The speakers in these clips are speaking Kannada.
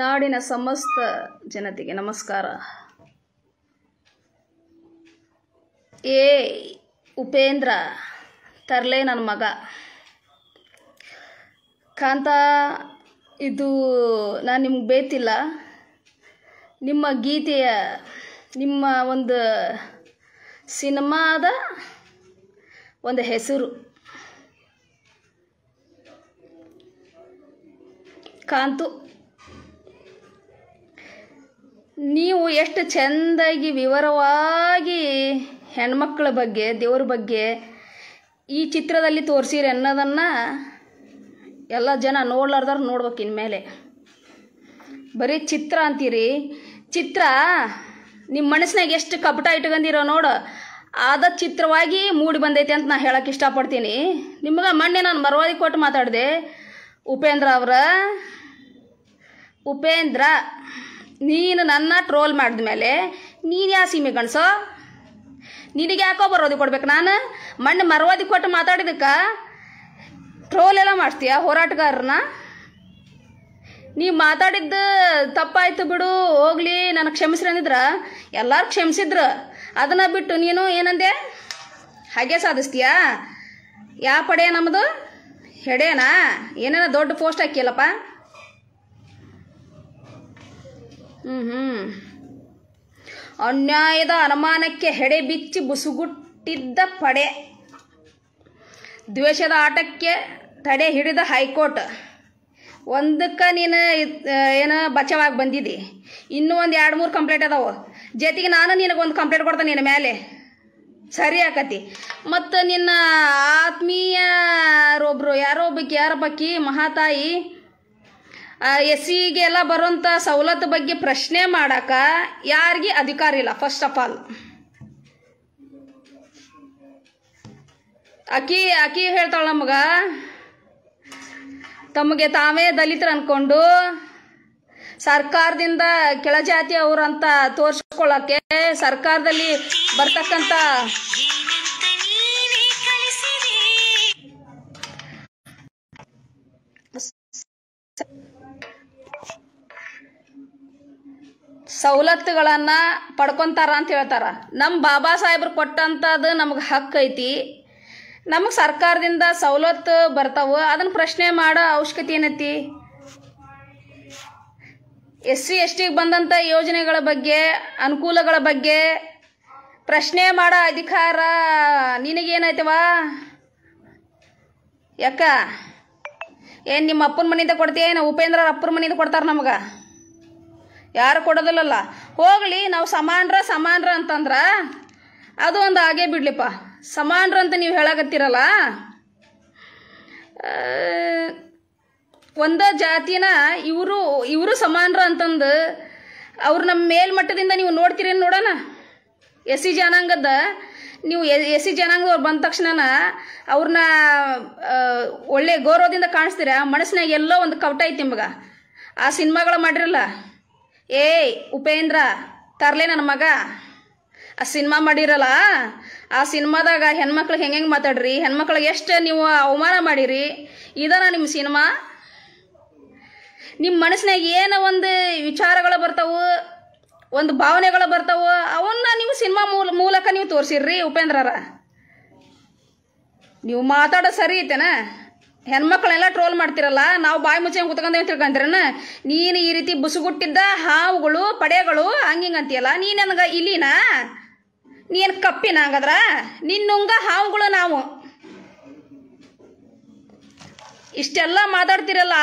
ನಾಡಿನ ಸಮಸ್ತ ಜನತೆಗೆ ನಮಸ್ಕಾರ ಏ ಉಪೇಂದ್ರ ತರಲೆ ನನ್ನ ಮಗ ಕಾಂತ ಇದು ನಾನು ನಿಮ್ಗೆ ಬೇತಿಲ್ಲ ನಿಮ್ಮ ಗೀತೆಯ ನಿಮ್ಮ ಒಂದು ಸಿನಿಮಾದ ಒಂದು ಹೆಸರು ಕಾಂತು ನೀವು ಎಷ್ಟು ಚೆಂದಾಗಿ ವಿವರವಾಗಿ ಹೆಣ್ಮಕ್ಳ ಬಗ್ಗೆ ದೇವ್ರ ಬಗ್ಗೆ ಈ ಚಿತ್ರದಲ್ಲಿ ತೋರಿಸಿರಿ ಅನ್ನೋದನ್ನು ಎಲ್ಲ ಜನ ನೋಡ್ಲಾರ್ದವ್ರು ನೋಡ್ಬೇಕು ಇನ್ಮೇಲೆ ಬರೀ ಚಿತ್ರ ಅಂತೀರಿ ಚಿತ್ರ ನಿಮ್ಮ ಮನಸ್ಸಿನಾಗ ಎಷ್ಟು ಕಪಟ ಇಟ್ಕೊಂಡಿರೋ ನೋಡು ಆದ ಚಿತ್ರವಾಗಿ ಮೂಡಿ ಬಂದೈತೆ ಅಂತ ನಾನು ಹೇಳಕ್ಕೆ ಇಷ್ಟಪಡ್ತೀನಿ ನಿಮಗೆ ಮೊನ್ನೆ ನಾನು ಮರವಾದಿ ಕೊಟ್ಟು ಮಾತಾಡಿದೆ ಉಪೇಂದ್ರ ಅವರ ಉಪೇಂದ್ರ ನೀನು ನನ್ನ ಟ್ರೋಲ್ ಮಾಡಿದ ಮೇಲೆ ನೀನು ಯಾವ ಸೀಮೆ ಗಣಸೋ ನಿನಗೆ ಯಾಕೋ ಬರೋದು ಕೊಡ್ಬೇಕು ನಾನು ಮಣ್ಣು ಮರವಾದಿ ಕೊಟ್ಟು ಮಾತಾಡಿದಕ್ಕೆ ಟ್ರೋಲ್ ಎಲ್ಲ ಮಾಡಿಸ್ತೀಯ ಹೋರಾಟಗಾರನ ನೀವು ಮಾತಾಡಿದ್ದು ತಪ್ಪಾಯ್ತು ಬಿಡು ಹೋಗ್ಲಿ ನನಗೆ ಕ್ಷಮಿಸ್ರಿ ಅಂದಿದ್ರ ಎಲ್ಲರೂ ಕ್ಷಮಿಸಿದ್ರು ಅದನ್ನು ಬಿಟ್ಟು ನೀನು ಏನಂದೆ ಹಾಗೆ ಸಾಧಿಸ್ತೀಯಾ ಯಾವ ಪಡೆಯ ನಮ್ಮದು ಹೆಡೇನಾ ಏನೇನ ದೊಡ್ಡ ಪೋಸ್ಟ್ ಹಾಕಿಯಲ್ಲಪ್ಪ ಹ್ಞೂ ಹ್ಞೂ ಅನ್ಯಾಯದ ಅನುಮಾನಕ್ಕೆ ಹೆಡೆ ಬಿಚ್ಚಿ ಬುಸುಗುಟ್ಟಿದ್ದ ಪಡೆ ದ್ವೇಷದ ಆಟಕ್ಕೆ ತಡೆ ಹಿಡಿದ ಹೈಕೋರ್ಟ್ ಒಂದಕ್ಕೆ ನೀನು ಏನು ಬಚಾವಾಗಿ ಬಂದಿದ್ದಿ ಇನ್ನೂ ಒಂದು ಎರಡು ಮೂರು ಕಂಪ್ಲೇಂಟ್ ಅದಾವೆ ಜೊತೆಗೆ ನಾನು ನಿನಗೊಂದು ಕಂಪ್ಲೇಂಟ್ ಕೊಡ್ತೇನೆ ನಿನ್ನ ಮೇಲೆ ಸರಿ ಆಕತಿ ಮತ್ತು ನಿನ್ನ ಆತ್ಮೀಯರೊಬ್ರು ಯಾರೋ ಯಾರ ಬಾಕಿ ಮಹಾತಾಯಿ ಎಸ್ ಸಿಗೆಲ್ಲ ಬರುವಂಥ ಸವಲತ್ತು ಬಗ್ಗೆ ಪ್ರಶ್ನೆ ಮಾಡಾಕ ಯಾರಿಗೆ ಅಧಿಕಾರ ಇಲ್ಲ ಫಸ್ಟ್ ಆಫ್ ಆಲ್ ಅಕ್ಕಿ ಅಕ್ಕಿ ಹೇಳ್ತಾಳೆ ನಮ್ಗೆ ತಮಗೆ ತಾವೇ ದಲಿತರು ಅನ್ಕೊಂಡು ಸರ್ಕಾರದಿಂದ ಅಂತ ತೋರಿಸ್ಕೊಳ್ಳೋಕ್ಕೆ ಸರ್ಕಾರದಲ್ಲಿ ಬರ್ತಕ್ಕಂತ ಸವಲತ್ತುಗಳನ್ನ ಪಡ್ಕೊಂತಾರ ಅಂತ ಹೇಳ್ತಾರ ನಮ್ಮ ಬಾಬಾ ಸಾಹೇಬ್ರು ಕೊಟ್ಟಂಥದ್ದು ನಮಗ್ ಹಕ್ಕು ಐತಿ ನಮಗೆ ಸರ್ಕಾರದಿಂದ ಸವಲತ್ತು ಬರ್ತಾವೆ ಅದನ್ನ ಪ್ರಶ್ನೆ ಮಾಡೋ ಅವಶ್ಯಕತೆ ಏನೈತಿ ಎಸ್ ಸಿ ಎಸ್ ಟಿಗೆ ಬಂದಂತ ಯೋಜನೆಗಳ ಬಗ್ಗೆ ಅನುಕೂಲಗಳ ಬಗ್ಗೆ ಪ್ರಶ್ನೆ ಮಾಡೋ ಅಧಿಕಾರ ನಿನಗೇನಾಯ್ತವ ಯಾಕ ಏನು ನಿಮ್ಮ ಅಪ್ಪನ ಮನೆಯಿಂದ ಕೊಡ್ತೀಯ ಏನು ಉಪೇಂದ್ರ ಅಪ್ಪನ ಮನೆಯಿಂದ ಕೊಡ್ತಾರೆ ನಮಗೆ ಯಾರು ಕೊಡೋದಿಲ್ಲಲ್ಲ ಹೋಗಲಿ ನಾವು ಸಮಾನರ ಸಮಾನರ ಅಂತಂದ್ರೆ ಅದು ಒಂದು ಹಾಗೆ ಬಿಡ್ಲಿಪ್ಪ ಸಮಾನರ ಅಂತ ನೀವು ಹೇಳಕತ್ತೀರಲ್ಲ ಒಂದೇ ಜಾತಿನ ಇವರು ಇವರು ಸಮಾನರ ಅಂತಂದು ಅವ್ರು ನಮ್ಮ ಮೇಲ್ಮಟ್ಟದಿಂದ ನೀವು ನೋಡ್ತೀರೇನು ನೋಡೋಣ ಎಸ್ ಸಿ ಜನಾಂಗದ ನೀವು ಎಸ್ ಸಿ ಜನಾಂಗದವ್ರು ಬಂದ ತಕ್ಷಣ ಅವ್ರನ್ನ ಒಳ್ಳೆ ಗೌರವದಿಂದ ಕಾಣಿಸ್ತೀರ ಮನಸ್ಸಿನಾಗ ಎಲ್ಲೋ ಒಂದು ಕವಟ ಐತಿ ನಿಮ್ಗೆ ಆ ಸಿನಿಮಾಗಳು ಮಾಡಿರಲ್ಲ ಏಯ್ ಉಪೇಂದ್ರ ತರಲೆ ನನ್ನ ಮಗ ಆ ಸಿನಿಮಾ ಮಾಡಿರಲ್ಲ ಆ ಸಿನಿಮಾದಾಗ ಹೆಣ್ಮಕ್ಳು ಹೆಂಗೆ ಹೆಂಗೆ ಮಾತಾಡ್ರಿ ಹೆಣ್ಮಕ್ಳಿಗೆ ಎಷ್ಟು ನೀವು ಅವಮಾನ ಮಾಡಿರಿ ಇದನ್ನ ನಿಮ್ಮ ಸಿನಿಮಾ ನಿಮ್ಮ ಮನಸ್ಸಿನಾಗ ಏನೋ ಒಂದು ವಿಚಾರಗಳು ಬರ್ತಾವೆ ಒಂದು ಭಾವನೆಗಳು ಬರ್ತಾವ ಅವನ್ನ ನೀವು ಸಿನಿಮಾ ಮೂಲಕ ನೀವು ತೋರಿಸಿರ್ರಿ ಉಪೇಂದ್ರರ ನೀವು ಮಾತಾಡೋ ಸರಿ ಐತೆನಾ ಹೆಣ್ಮಕ್ಳೆಲ್ಲ ಟ್ರೋಲ್ ಮಾಡ್ತಿರಲ್ಲ ನಾವು ಬಾಯಿ ಮುಚ್ಚೆ ಕುತ್ಕೊಂಡೇನು ತಿಳ್ಕೊಂತೀರನ ನೀನು ಈ ರೀತಿ ಬುಸುಗುಟ್ಟಿದ್ದ ಹಾವುಗಳು ಪಡೆಗಳು ಹಿಂಗೆ ಅಂತೀಯಲ್ಲ ನೀನು ನನಗೆ ಇಲ್ಲಿನ ನೀನು ಕಪ್ಪಿನ ಹಂಗದ್ರ ನಿನ್ನುಂಗ ಹಾವುಗಳು ನಾವು ಇಷ್ಟೆಲ್ಲ ಮಾತಾಡ್ತಿರಲ್ಲ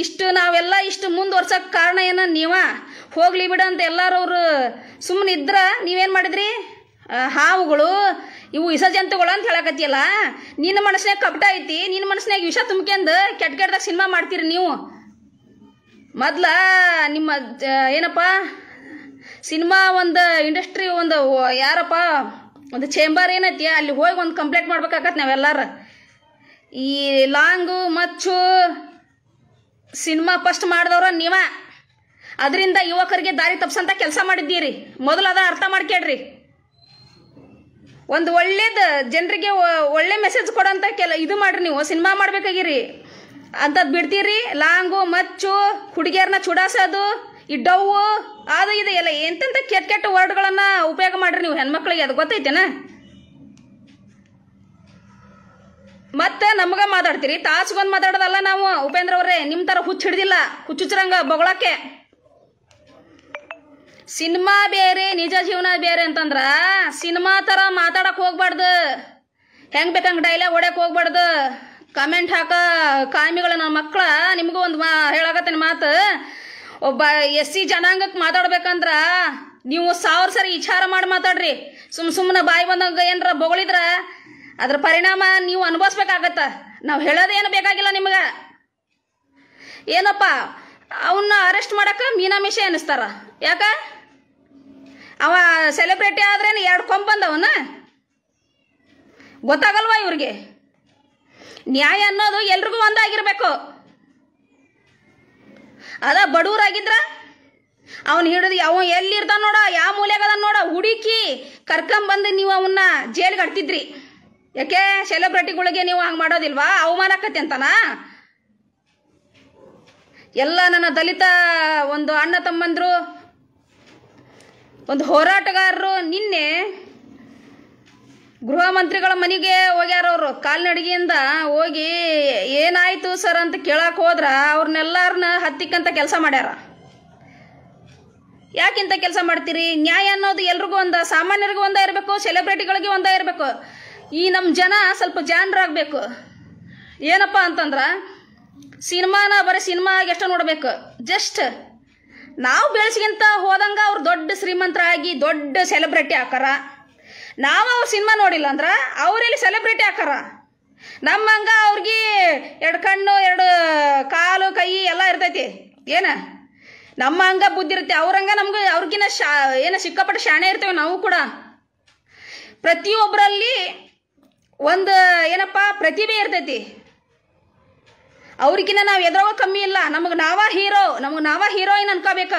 ಇಷ್ಟು ನಾವೆಲ್ಲ ಇಷ್ಟು ಮುಂದುವರ್ಸಕ್ ಕಾರಣ ಏನ ನೀವ ಹೋಗ್ಲಿ ಬಿಡ ಅಂತ ಅವ್ರು ಸುಮ್ಮನೆ ಇದ್ರ ನೀವೇನು ಮಾಡಿದ್ರಿ ಹಾವುಗಳು ಇವು ವಿಷ ಜಂತುಗಳು ಅಂತ ಹೇಳಕತ್ತಿಯಲ್ಲ ನಿನ್ನ ಮನಸ್ಸಿನಾಗ ಕಪಟ ಐತಿ ನಿನ್ನ ಮನಸ್ಸಿನಾಗ ವಿಷ ತುಂಬ್ಕೊಂಡು ಕೆಟ್ಟ ಕೆಟ್ಟದಾಗ ಸಿನಿಮಾ ಮಾಡ್ತೀರಿ ನೀವು ಮೊದ್ಲ ನಿಮ್ಮ ಏನಪ್ಪ ಸಿನಿಮಾ ಒಂದು ಇಂಡಸ್ಟ್ರಿ ಒಂದು ಯಾರಪ್ಪ ಒಂದು ಚೇಂಬರ್ ಏನೈತಿ ಅಲ್ಲಿ ಹೋಗಿ ಒಂದು ಕಂಪ್ಲೇಂಟ್ ಮಾಡ್ಬೇಕಾಗತ್ತೆ ನಾವೆಲ್ಲರೂ ಈ ಲಾಂಗು ಮಚ್ಚು ಸಿನಿಮಾ ಫಸ್ಟ್ ಮಾಡಿದವ್ರ ನೀವ ಅದರಿಂದ ಯುವಕರಿಗೆ ದಾರಿ ತಪ್ಪಿಸಂತ ಕೆಲಸ ಮಾಡಿದ್ದೀರಿ ಮೊದಲು ಅದ ಅರ್ಥ ಮಾಡ್ಕೇಳ್ರಿ ಒಂದು ಒಳ್ಳೇದು ಜನರಿಗೆ ಒಳ್ಳೆ ಮೆಸೇಜ್ ಕೊಡೋಂಥ ಕೆಲ ಇದು ಮಾಡ್ರಿ ನೀವು ಸಿನಿಮಾ ಮಾಡ್ಬೇಕಾಗಿರಿ ಅಂತದ್ ಬಿಡ್ತೀರಿ ಲಾಂಗು ಮಚ್ಚು ಹುಡುಗಿಯರ್ನ ಚುಡಾಸೋದು ಈ ಡವ್ವು ಅದು ಇದು ಎಲ್ಲ ಎಂತೆಂಥ ಕೆಟ್ಟ ಕೆಟ್ಟ ವರ್ಡ್ಗಳನ್ನ ಉಪಯೋಗ ಮಾಡ್ರಿ ನೀವು ಹೆಣ್ಮಕ್ಳಿಗೆ ಅದು ಗೊತ್ತೈತೆನಾ ಮತ್ತೆ ನಮ್ಗ ಮಾತಾಡ್ತೀರಿ ಬಂದ್ ಮಾತಾಡೋದಲ್ಲ ನಾವು ಉಪೇಂದ್ರ ಅವ್ರೆ ನಿಮ್ಮ ತರ ಹುಚ್ಚು ಹಿಡ್ದಿಲ್ಲ ಹುಚ್ಚುಚ್ಚರಂಗ ಬೊಗಳಕ್ಕೆ ಸಿನಿಮಾ ಬೇರೆ ನಿಜ ಜೀವನ ಬೇರೆ ಅಂತಂದ್ರ ಸಿನಿಮಾ ತರ ಮಾತಾಡಕ್ಕೆ ಹೋಗ್ಬಾರ್ದು ಹೆಂಗ್ ಬೇಕಂಗೆ ಡೈಲಾಗ್ ಹೊಡ್ಯಕ್ಕೆ ಹೋಗ್ಬಾರ್ದು ಕಮೆಂಟ್ ಹಾಕ ಕಾಮಿಗಳ ನನ್ನ ಮಕ್ಕಳ ನಿಮ್ಗೂ ಒಂದು ಮಾ ಹೇಳಾಕತ್ತೇನೆ ಮಾತು ಒಬ್ಬ ಎಸ್ ಸಿ ಜನಾಂಗಕ್ಕೆ ಮಾತಾಡ್ಬೇಕಂದ್ರ ನೀವು ಸಾವಿರ ಸರಿ ವಿಚಾರ ಮಾಡಿ ಮಾತಾಡ್ರಿ ಸುಮ್ ಸುಮ್ಮನೆ ಬಾಯಿ ಬಂದಂಗ ಏನ್ರ ಬೊಗಳಿದ್ರ ಅದ್ರ ಪರಿಣಾಮ ನೀವು ಅನುಭವಿಸ್ಬೇಕಾಗತ್ತ ನಾವು ಹೇಳೋದೇನು ಬೇಕಾಗಿಲ್ಲ ನಿಮಗೆ ಏನಪ್ಪ ಅವನ್ನ ಅರೆಸ್ಟ್ ಮೀನಾ ಮೀನಾಮಿಷೆ ಅನ್ನಿಸ್ತಾರ ಯಾಕ ಅವ ಸೆಲೆಬ್ರಿಟಿ ಆದ್ರೇನು ಎರಡು ಕೊಂಬಂದವನ ಗೊತ್ತಾಗಲ್ವಾ ಇವ್ರಿಗೆ ನ್ಯಾಯ ಅನ್ನೋದು ಎಲ್ರಿಗೂ ಒಂದಾಗಿರ್ಬೇಕು ಅದ ಬಡವರಾಗಿದ್ರ ಅವನು ಹಿಡಿದು ಎಲ್ಲಿ ಎಲ್ಲಿರ್ತಾನ ನೋಡ ಯಾವ ಮೂಲೆಗದ ನೋಡ ಹುಡುಕಿ ಕರ್ಕೊಂಬಂದು ನೀವು ಅವನ್ನ ಜೈಲ್ಗೆ ಹಡ್ತಿದ್ರಿ ಯಾಕೆ ಸೆಲೆಬ್ರಿಟಿಗಳಿಗೆ ನೀವು ಹಂಗೆ ಮಾಡೋದಿಲ್ವಾ ಅವಮಾನ ಆಕತಿ ಅಂತನಾ ಎಲ್ಲ ನನ್ನ ದಲಿತ ಒಂದು ಅಣ್ಣ ತಮ್ಮಂದರು ಒಂದು ಹೋರಾಟಗಾರರು ನಿನ್ನೆ ಗೃಹ ಮಂತ್ರಿಗಳ ಮನೆಗೆ ಹೋಗ್ಯಾರವರು ಕಾಲ್ನಡಿಗೆಯಿಂದ ಹೋಗಿ ಏನಾಯಿತು ಸರ್ ಅಂತ ಕೇಳಕ್ಕೆ ಹೋದ್ರ ಅವ್ರನ್ನೆಲ್ಲಾರನ್ನ ಹತ್ತಿಕ್ಕಂತ ಕೆಲಸ ಮಾಡ್ಯಾರ ಯಾಕಿಂತ ಕೆಲಸ ಮಾಡ್ತೀರಿ ನ್ಯಾಯ ಅನ್ನೋದು ಎಲ್ರಿಗೂ ಒಂದ ಸಾಮಾನ್ಯರಿಗೂ ಒಂದ ಇರಬೇಕು ಸೆಲೆಬ್ರಿಟಿಗಳಿಗೆ ಒಂದೇ ಇರಬೇಕು ಈ ನಮ್ಮ ಜನ ಸ್ವಲ್ಪ ಜಾನ್ರಾಗಬೇಕು ಏನಪ್ಪ ಅಂತಂದ್ರೆ ಸಿನಿಮಾನ ಬರೀ ಸಿನಿಮಾ ಎಷ್ಟೋ ನೋಡಬೇಕು ಜಸ್ಟ್ ನಾವು ಬೆಳೆಸ್ಗಿಂತ ಹೋದಂಗೆ ಅವ್ರು ದೊಡ್ಡ ಶ್ರೀಮಂತರಾಗಿ ದೊಡ್ಡ ಸೆಲೆಬ್ರಿಟಿ ಹಾಕಾರ ನಾವು ಅವ್ರ ಸಿನಿಮಾ ನೋಡಿಲ್ಲ ಅಂದ್ರೆ ಅವರಲ್ಲಿ ಸೆಲೆಬ್ರಿಟಿ ಹಾಕಾರ ನಮ್ಮಂಗ ಅವ್ರಿಗೆ ಎರಡು ಕಣ್ಣು ಎರಡು ಕಾಲು ಕೈ ಎಲ್ಲ ಇರ್ತೈತಿ ಏನ ನಮ್ಮ ಹಂಗ ಬುದ್ಧಿ ಇರುತ್ತೆ ಅವ್ರಂಗ ನಮ್ಗೆ ಅವ್ರಿಗಿನ ಶಾ ಏನೋ ಸಿಕ್ಕಾಪಟ್ಟೆ ಶಾಣೆ ಇರ್ತೇವೆ ನಾವು ಕೂಡ ಪ್ರತಿಯೊಬ್ಬರಲ್ಲಿ ಒಂದು ಏನಪ್ಪ ಪ್ರತಿಭೆ ಇರ್ತೈತಿ ಅವ್ರಿಗಿನ್ನ ನಾವು ಎದ್ರಾಗ ಕಮ್ಮಿ ಇಲ್ಲ ನಮಗೆ ನಾವ ಹೀರೋ ನಮಗೆ ನಾವ ಹೀರೋಯಿನ್ ಅನ್ಕೋಬೇಕ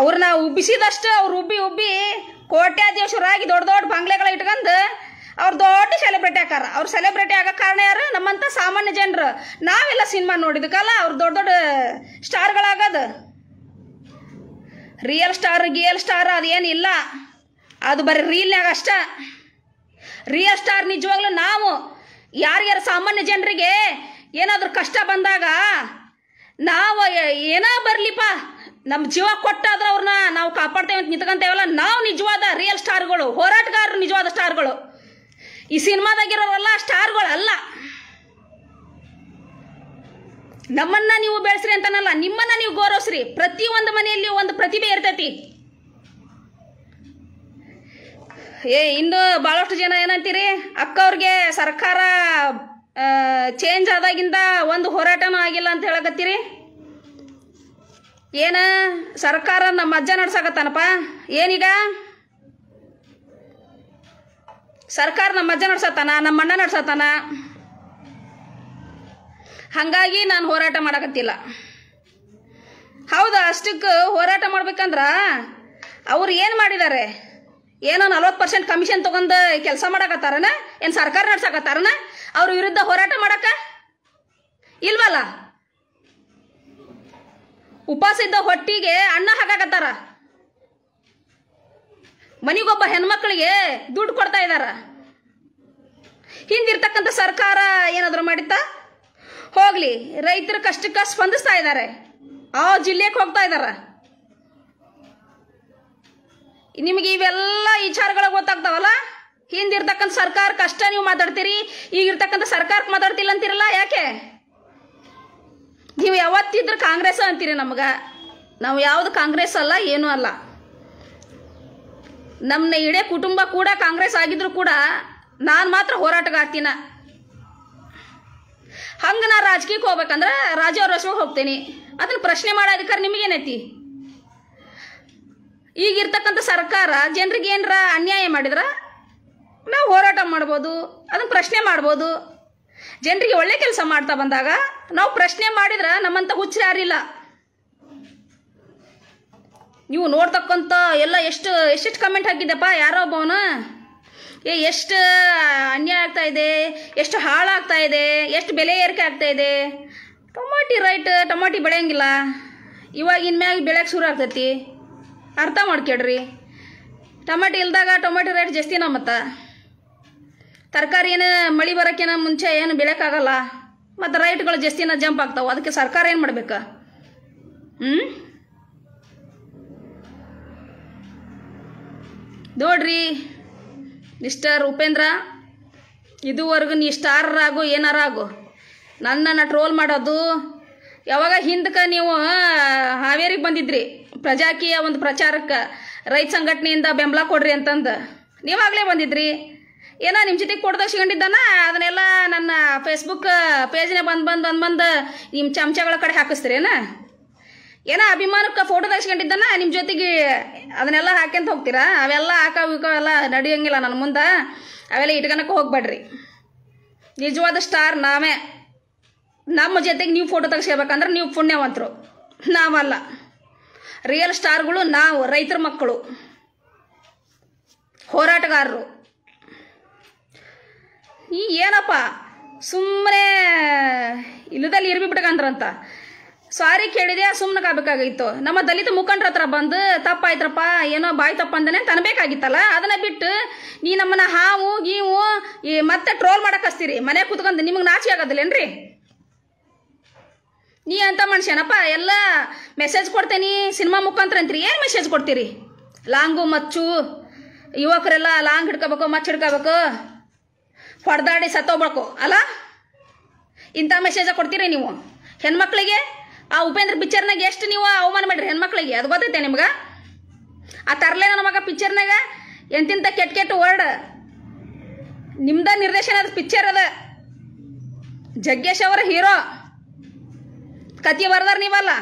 ಅವ್ರನ್ನ ಉಬ್ಬಿಸಿದಷ್ಟು ಅವ್ರು ಉಬ್ಬಿ ಉಬ್ಬಿ ಕೋಟ್ಯಾಧೀಶರಾಗಿ ದೊಡ್ಡ ದೊಡ್ಡ ಬಂಗ್ಲೆಗಳ ಇಟ್ಕೊಂಡು ಅವ್ರು ದೊಡ್ಡ ಸೆಲೆಬ್ರಿಟಿ ಆಕಾರ ಅವ್ರು ಸೆಲೆಬ್ರಿಟಿ ಆಗೋ ಕಾರಣ ಯಾರು ನಮ್ಮಂಥ ಸಾಮಾನ್ಯ ಜನರು ನಾವೆಲ್ಲ ಸಿನಿಮಾ ನೋಡಿದಕ್ಕಲ್ಲ ಅವ್ರು ದೊಡ್ಡ ದೊಡ್ಡ ಸ್ಟಾರ್ಗಳಾಗದು ರಿಯಲ್ ಸ್ಟಾರ್ ಗಿಯಲ್ ಸ್ಟಾರ್ ಅದೇನಿಲ್ಲ ಅದು ಬರೀ ರೀಲ್ನಾಗ ಅಷ್ಟ ರಿಯಲ್ ಸ್ಟಾರ್ ನಿಜವಾಗ್ಲೂ ನಾವು ಯಾರ್ಯಾರು ಸಾಮಾನ್ಯ ಜನರಿಗೆ ಏನಾದರೂ ಕಷ್ಟ ಬಂದಾಗ ನಾವು ಏನೋ ಬರಲಿಪ್ಪ ನಮ್ಮ ಜೀವ ಕೊಟ್ಟಾದ್ರೆ ಅವ್ರನ್ನ ನಾವು ಕಾಪಾಡ್ತೇವೆ ಅಂತ ನಿಂತ್ಕೊಂತೇವಲ್ಲ ನಾವು ನಿಜವಾದ ರಿಯಲ್ ಸ್ಟಾರ್ಗಳು ಹೋರಾಟಗಾರರು ನಿಜವಾದ ಸ್ಟಾರ್ಗಳು ಈ ಸಿನಿಮಾದಾಗಿರೋರಲ್ಲ ಸ್ಟಾರ್ಗಳು ಅಲ್ಲ ನಮ್ಮನ್ನ ನೀವು ಬೆಳೆಸ್ರಿ ಅಂತನಲ್ಲ ನಿಮ್ಮನ್ನ ನೀವು ಗೌರವಿಸ್ರಿ ಪ್ರತಿ ಒಂದು ಮನೆಯಲ್ಲಿ ಒಂದು ಪ್ರತಿಭೆ ಇರ್ತೈತಿ ಏ ಇಂದು ಭಾಳಷ್ಟು ಜನ ಏನಂತೀರಿ ಅಕ್ಕ ಅಕ್ಕವ್ರಿಗೆ ಸರ್ಕಾರ ಚೇಂಜ್ ಆದಾಗಿಂದ ಒಂದು ಹೋರಾಟನೂ ಆಗಿಲ್ಲ ಅಂತ ಹೇಳಕತ್ತೀರಿ ಏನು ಸರ್ಕಾರ ನಮ್ಮ ಅಜ್ಜ ನಡ್ಸಕತ್ತಾನಪ್ಪ ಏನೀಗ ಸರ್ಕಾರ ನಮ್ಮ ಅಜ್ಜ ನಡ್ಸತ್ತಾನ ನಮ್ಮ ಅಣ್ಣ ನಡ್ಸತ್ತಾನ ಹಂಗಾಗಿ ನಾನು ಹೋರಾಟ ಮಾಡಕತ್ತಿಲ್ಲ ಹೌದಾ ಅಷ್ಟಕ್ಕೆ ಹೋರಾಟ ಮಾಡ್ಬೇಕಂದ್ರ ಅವ್ರು ಏನು ಮಾಡಿದ್ದಾರೆ ಏನೋ ನಲ್ವತ್ತು ಪರ್ಸೆಂಟ್ ಕಮಿಷನ್ ತಗೊಂಡ್ ಕೆಲಸ ಮಾಡಕತ್ತಾರನ ಏನು ಸರ್ಕಾರ ನಡ್ಸಕತ್ತಾರನ ಅವ್ರ ವಿರುದ್ಧ ಹೋರಾಟ ಮಾಡಕ ಇಲ್ವಲ್ಲ ಉಪವಾಸ ಇದ್ದ ಹೊಟ್ಟಿಗೆ ಅಣ್ಣ ಹಾಕಾಕತ್ತಾರ ಮನಿಗೊಬ್ಬ ಹೆಣ್ಮಕ್ಳಿಗೆ ದುಡ್ಡು ಕೊಡ್ತಾ ಇದಾರ ಹಿಂದಿರ್ತಕ್ಕಂಥ ಸರ್ಕಾರ ಏನಾದ್ರು ಮಾಡಿತ್ತ ಹೋಗ್ಲಿ ರೈತರ ಕಷ್ಟಕ್ಕ ಸ್ಪಂದಿಸ್ತಾ ಇದ್ದಾರೆ ಆ ಜಿಲ್ಲೆಗೆ ಹೋಗ್ತಾ ಇದ್ದಾರೆ ನಿಮಗೆ ಇವೆಲ್ಲ ವಿಚಾರಗಳು ಗೊತ್ತಾಗ್ತಾವಲ್ಲ ಹಿಂದಿರ್ತಕ್ಕಂಥ ಸರ್ಕಾರ ಕಷ್ಟ ನೀವು ಮಾತಾಡ್ತೀರಿ ಈಗ ಇರ್ತಕ್ಕಂಥ ಸರ್ಕಾರಕ್ಕೆ ಮಾತಾಡ್ತಿಲ್ಲ ಅಂತೀರಲ್ಲ ಯಾಕೆ ನೀವು ಯಾವತ್ತಿದ್ರು ಕಾಂಗ್ರೆಸ್ ಅಂತೀರಿ ನಮ್ಗೆ ನಾವು ಯಾವ್ದು ಕಾಂಗ್ರೆಸ್ ಅಲ್ಲ ಏನೂ ಅಲ್ಲ ನಮ್ಮ ಇಡೇ ಕುಟುಂಬ ಕೂಡ ಕಾಂಗ್ರೆಸ್ ಆಗಿದ್ರು ಕೂಡ ನಾನು ಮಾತ್ರ ಹೋರಾಟಗಾರ್ತೀನ ಹಂಗೆ ನಾ ರಾಜಕೀಯಕ್ಕೆ ಹೋಗ್ಬೇಕಂದ್ರೆ ರಾಜ್ಯ ಅದನ್ನ ಹೋಗ್ತೀನಿ ಅದನ್ನು ಪ್ರಶ್ನೆ ಮಾಡೋ ಅಧಿಕಾರ ನಿಮಗೇನೈತಿ ಈಗಿರ್ತಕ್ಕಂಥ ಸರ್ಕಾರ ಜನರಿಗೆ ಏನರ ಅನ್ಯಾಯ ಮಾಡಿದ್ರೆ ನಾವು ಹೋರಾಟ ಮಾಡ್ಬೋದು ಅದನ್ನು ಪ್ರಶ್ನೆ ಮಾಡ್ಬೋದು ಜನರಿಗೆ ಒಳ್ಳೆ ಕೆಲಸ ಮಾಡ್ತಾ ಬಂದಾಗ ನಾವು ಪ್ರಶ್ನೆ ಮಾಡಿದ್ರೆ ನಮ್ಮಂತ ಹುಚ್ಚರಿ ಯಾರಿಲ್ಲ ನೀವು ನೋಡ್ತಕ್ಕಂಥ ಎಲ್ಲ ಎಷ್ಟು ಎಷ್ಟೆಷ್ಟು ಕಮೆಂಟ್ ಹಾಕಿದ್ದಪ್ಪ ಯಾರೋ ಒಬ್ಬವನು ಏ ಎಷ್ಟು ಅನ್ಯಾಯ ಆಗ್ತಾ ಇದೆ ಎಷ್ಟು ಹಾಳಾಗ್ತಾ ಇದೆ ಎಷ್ಟು ಬೆಲೆ ಏರಿಕೆ ಆಗ್ತಾ ಇದೆ ಟೊಮಾಟಿ ರೈಟ್ ಟೊಮಾಟಿ ಬೆಳೆಯಂಗಿಲ್ಲ ಇವಾಗ ಇನ್ಮ್ಯಾಗ ಬೆಳೆಯಕ್ಕೆ ಶುರು ಆಗ್ತೈತಿ ಅರ್ಥ ಮಾಡ್ಕೇಳ್ರಿ ಟೊಮೆಟೊ ಇಲ್ದಾಗ ಟೊಮೆಟೊ ರೇಟ್ ಜಾಸ್ತಿನ ಮತ್ತು ತರಕಾರಿ ಏನು ಮಳೆ ಬರೋಕ್ಕಿನ ಮುಂಚೆ ಏನು ಬೆಳೆಯೋಕ್ಕಾಗಲ್ಲ ಮತ್ತು ರೈಟ್ಗಳು ಜಾಸ್ತಿನ ಜಂಪ್ ಆಗ್ತಾವೆ ಅದಕ್ಕೆ ಸರ್ಕಾರ ಏನು ಮಾಡಬೇಕು ಹ್ಞೂ ನೋಡ್ರಿ ಮಿಸ್ಟರ್ ಉಪೇಂದ್ರ ಇದುವರೆಗೂ ನೀ ಸ್ಟಾರರಾಗು ಏನಾರಾಗು ನನ್ನನ್ನು ಟ್ರೋಲ್ ಮಾಡೋದು ಯಾವಾಗ ಹಿಂದಕ್ಕೆ ನೀವು ಹಾವೇರಿಗೆ ಬಂದಿದ್ರಿ ಪ್ರಜಾಕೀಯ ಒಂದು ಪ್ರಚಾರಕ್ಕೆ ರೈತ ಸಂಘಟನೆಯಿಂದ ಬೆಂಬಲ ಕೊಡ್ರಿ ಅಂತಂದು ನೀವಾಗಲೇ ಬಂದಿದ್ರಿ ಏನೋ ನಿಮ್ಮ ಜೊತೆಗೆ ಕೊಡ್ದಕ್ಷಿಕೊಂಡಿದ್ದಾನ ಅದನ್ನೆಲ್ಲ ನನ್ನ ಫೇಸ್ಬುಕ್ ಪೇಜ್ನೆ ಬಂದು ಬಂದು ಬಂದು ಬಂದು ನಿಮ್ಮ ಚಮಚಗಳ ಕಡೆ ಹಾಕಿಸ್ತೀರೇನ ಏನೋ ಅಭಿಮಾನಕ್ಕೆ ಫೋಟೋ ತಗಿಸ್ಕೊಂಡಿದ್ದಾನ ನಿಮ್ಮ ಜೊತೆಗೆ ಅದನ್ನೆಲ್ಲ ಹಾಕ್ಯಂತ ಹೋಗ್ತೀರಾ ಅವೆಲ್ಲ ಹಾಕವು ಎಲ್ಲ ನಡೆಯೋಂಗಿಲ್ಲ ನನ್ನ ಮುಂದೆ ಅವೆಲ್ಲ ಇಟ್ಕೊಳಕ್ಕೆ ಹೋಗ್ಬೇಡ್ರಿ ನಿಜವಾದ ಸ್ಟಾರ್ ನಾವೇ ನಮ್ಮ ಜೊತೆಗೆ ನೀವು ಫೋಟೋ ತೆಗೆಸ್ಕೋಬೇಕಂದ್ರೆ ನೀವು ಪುಣ್ಯವಂತರು ನಾವಲ್ಲ ರಿಯಲ್ ಸ್ಟಾರ್ಗಳು ನಾವು ರೈತರ ಮಕ್ಕಳು ಹೋರಾಟಗಾರರು ಈ ಏನಪ್ಪ ಸುಮ್ಮನೆ ಇಲ್ಲದಲ್ಲಿ ಇರ್ಬಿ ಬಿಟ್ಕಂದ್ರಂತ ಸಾರಿ ಕೇಳಿದೆ ಸುಮ್ಮನೆ ಕಾಬೇಕಾಗಿತ್ತು ನಮ್ಮ ದಲಿತ ಮುಖಂಡ್ರ ಹತ್ರ ಬಂದು ತಪ್ಪಾಯ್ತರಪ್ಪ ಏನೋ ಬಾಯಿ ತಪ್ಪಂದನೆ ತನಬೇಕಾಗಿತ್ತಲ್ಲ ಅದನ್ನ ಬಿಟ್ಟು ನೀ ನಮ್ಮನ್ನ ಹಾವು ಗೀವು ಈ ಮತ್ತೆ ಟ್ರೋಲ್ ಮಾಡಕ್ಕೆ ಹಸ್ತೀರಿ ಮನೆ ಕುತ್ಕೊಂಡು ನಿಮಗೆ ಆಗೋದಿಲ್ಲ ಏನ್ರಿ ನೀ ಅಂತ ಮನುಷ್ಯನಪ್ಪ ಎಲ್ಲ ಮೆಸೇಜ್ ಕೊಡ್ತೇನೆ ಸಿನಿಮಾ ಮುಖಾಂತರ ಅಂತೀರಿ ಏನು ಮೆಸೇಜ್ ಕೊಡ್ತೀರಿ ಲಾಂಗು ಮಚ್ಚು ಯುವಕರೆಲ್ಲ ಲಾಂಗ್ ಹಿಡ್ಕೋಬೇಕು ಮಚ್ಚು ಹಿಡ್ಕೋಬೇಕು ಹೊಡೆದಾಡಿ ಸತ್ತೋಗ್ಬೇಕು ಅಲ್ಲ ಇಂಥ ಮೆಸೇಜ ಕೊಡ್ತೀರಿ ನೀವು ಹೆಣ್ಮಕ್ಳಿಗೆ ಆ ಉಪೇಂದ್ರ ಪಿಕ್ಚರ್ನಾಗ ಎಷ್ಟು ನೀವು ಅವಮಾನ ಮಾಡಿರಿ ಹೆಣ್ಮಕ್ಳಿಗೆ ಅದು ಗೊತ್ತೈತೆ ನಿಮ್ಗೆ ಆ ತರಲೆ ನನ್ನ ಮಗ ಪಿಕ್ಚರ್ನಾಗ ಎಂತಿಂಥ ಕೆಟ್ಟ ಕೆಟ್ಟ ವರ್ಡ್ ನಿಮ್ದ ನಿರ್ದೇಶನ ಅದು ಪಿಕ್ಚರ್ ಅದ ಜಗ್ಗೇಶ್ ಅವರ ಹೀರೋ ಕತೆ ಬರ್ದಾರ ನೀವಲ್ಲ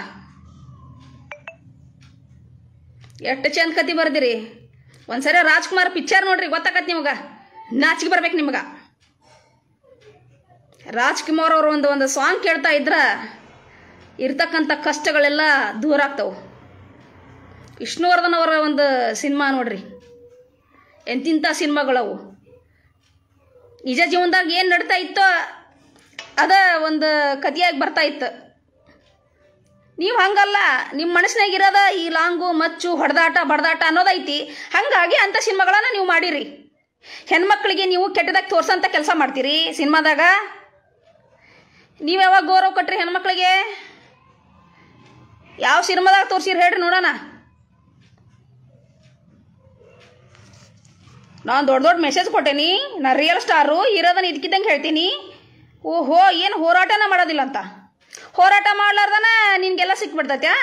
ಎಷ್ಟು ಚಂದ ಕತಿ ಬರ್ದಿರಿ ಒಂದ್ಸರಿ ರಾಜ್ಕುಮಾರ್ ಪಿಕ್ಚರ್ ನೋಡ್ರಿ ಗೊತ್ತಾಕತ್ ನಿಮ್ಗೆ ನಾಚಿಗೆ ಬರ್ಬೇಕು ನಿಮ್ಗೆ ರಾಜ್ಕುಮಾರ್ ಅವರು ಒಂದು ಒಂದು ಸಾಂಗ್ ಕೇಳ್ತಾ ಇದ್ರ ಇರ್ತಕ್ಕಂಥ ಕಷ್ಟಗಳೆಲ್ಲ ದೂರ ಆಗ್ತವೆ ವಿಷ್ಣುವರ್ಧನ್ ಅವರ ಒಂದು ಸಿನಿಮಾ ನೋಡ್ರಿ ಎಂತಿಂಥ ಸಿನಿಮಾಗಳವು ನಿಜ ಜೀವನದಾಗ ಏನು ನಡ್ತಾ ಇತ್ತೋ ಅದ ಒಂದು ಕಥೆಯಾಗಿ ಬರ್ತಾ ಇತ್ತು ನೀವು ಹಂಗಲ್ಲ ನಿಮ್ಮ ಇರೋದ ಈ ಲಾಂಗು ಮಚ್ಚು ಹೊಡೆದಾಟ ಬಡದಾಟ ಅನ್ನೋದೈತಿ ಹಂಗಾಗಿ ಅಂಥ ಸಿನಿಮಾಗಳನ್ನ ನೀವು ಮಾಡಿರಿ ಹೆಣ್ಮಕ್ಳಿಗೆ ನೀವು ಕೆಟ್ಟದಾಗ ತೋರಿಸೋಂಥ ಕೆಲಸ ಮಾಡ್ತೀರಿ ಸಿನಿಮಾದಾಗ ನೀವು ಯಾವಾಗ ಗೌರವ ಕೊಟ್ರಿ ಹೆಣ್ಮಕ್ಳಿಗೆ ಯಾವ ಸಿನಿಮಾದಾಗ ತೋರಿಸಿರಿ ಹೇಳ್ರಿ ನೋಡೋಣ ನಾನು ದೊಡ್ಡ ದೊಡ್ಡ ಮೆಸೇಜ್ ಕೊಟ್ಟೇನಿ ನಾ ರಿಯಲ್ ಸ್ಟಾರು ಇರೋದನ್ನ ಇದಕ್ಕಿದ್ದಂಗೆ ಹೇಳ್ತೀನಿ ಓಹೋ ಏನು ಹೋರಾಟನ ಮಾಡೋದಿಲ್ಲ ಅಂತ ಹೋರಾಟ ಮಾಡ್ಲಾರ್ದನ ನಿನ್ಗೆಲ್ಲ ಸಿಕ್ಬಿಡ್ತೈತ್ಯಾ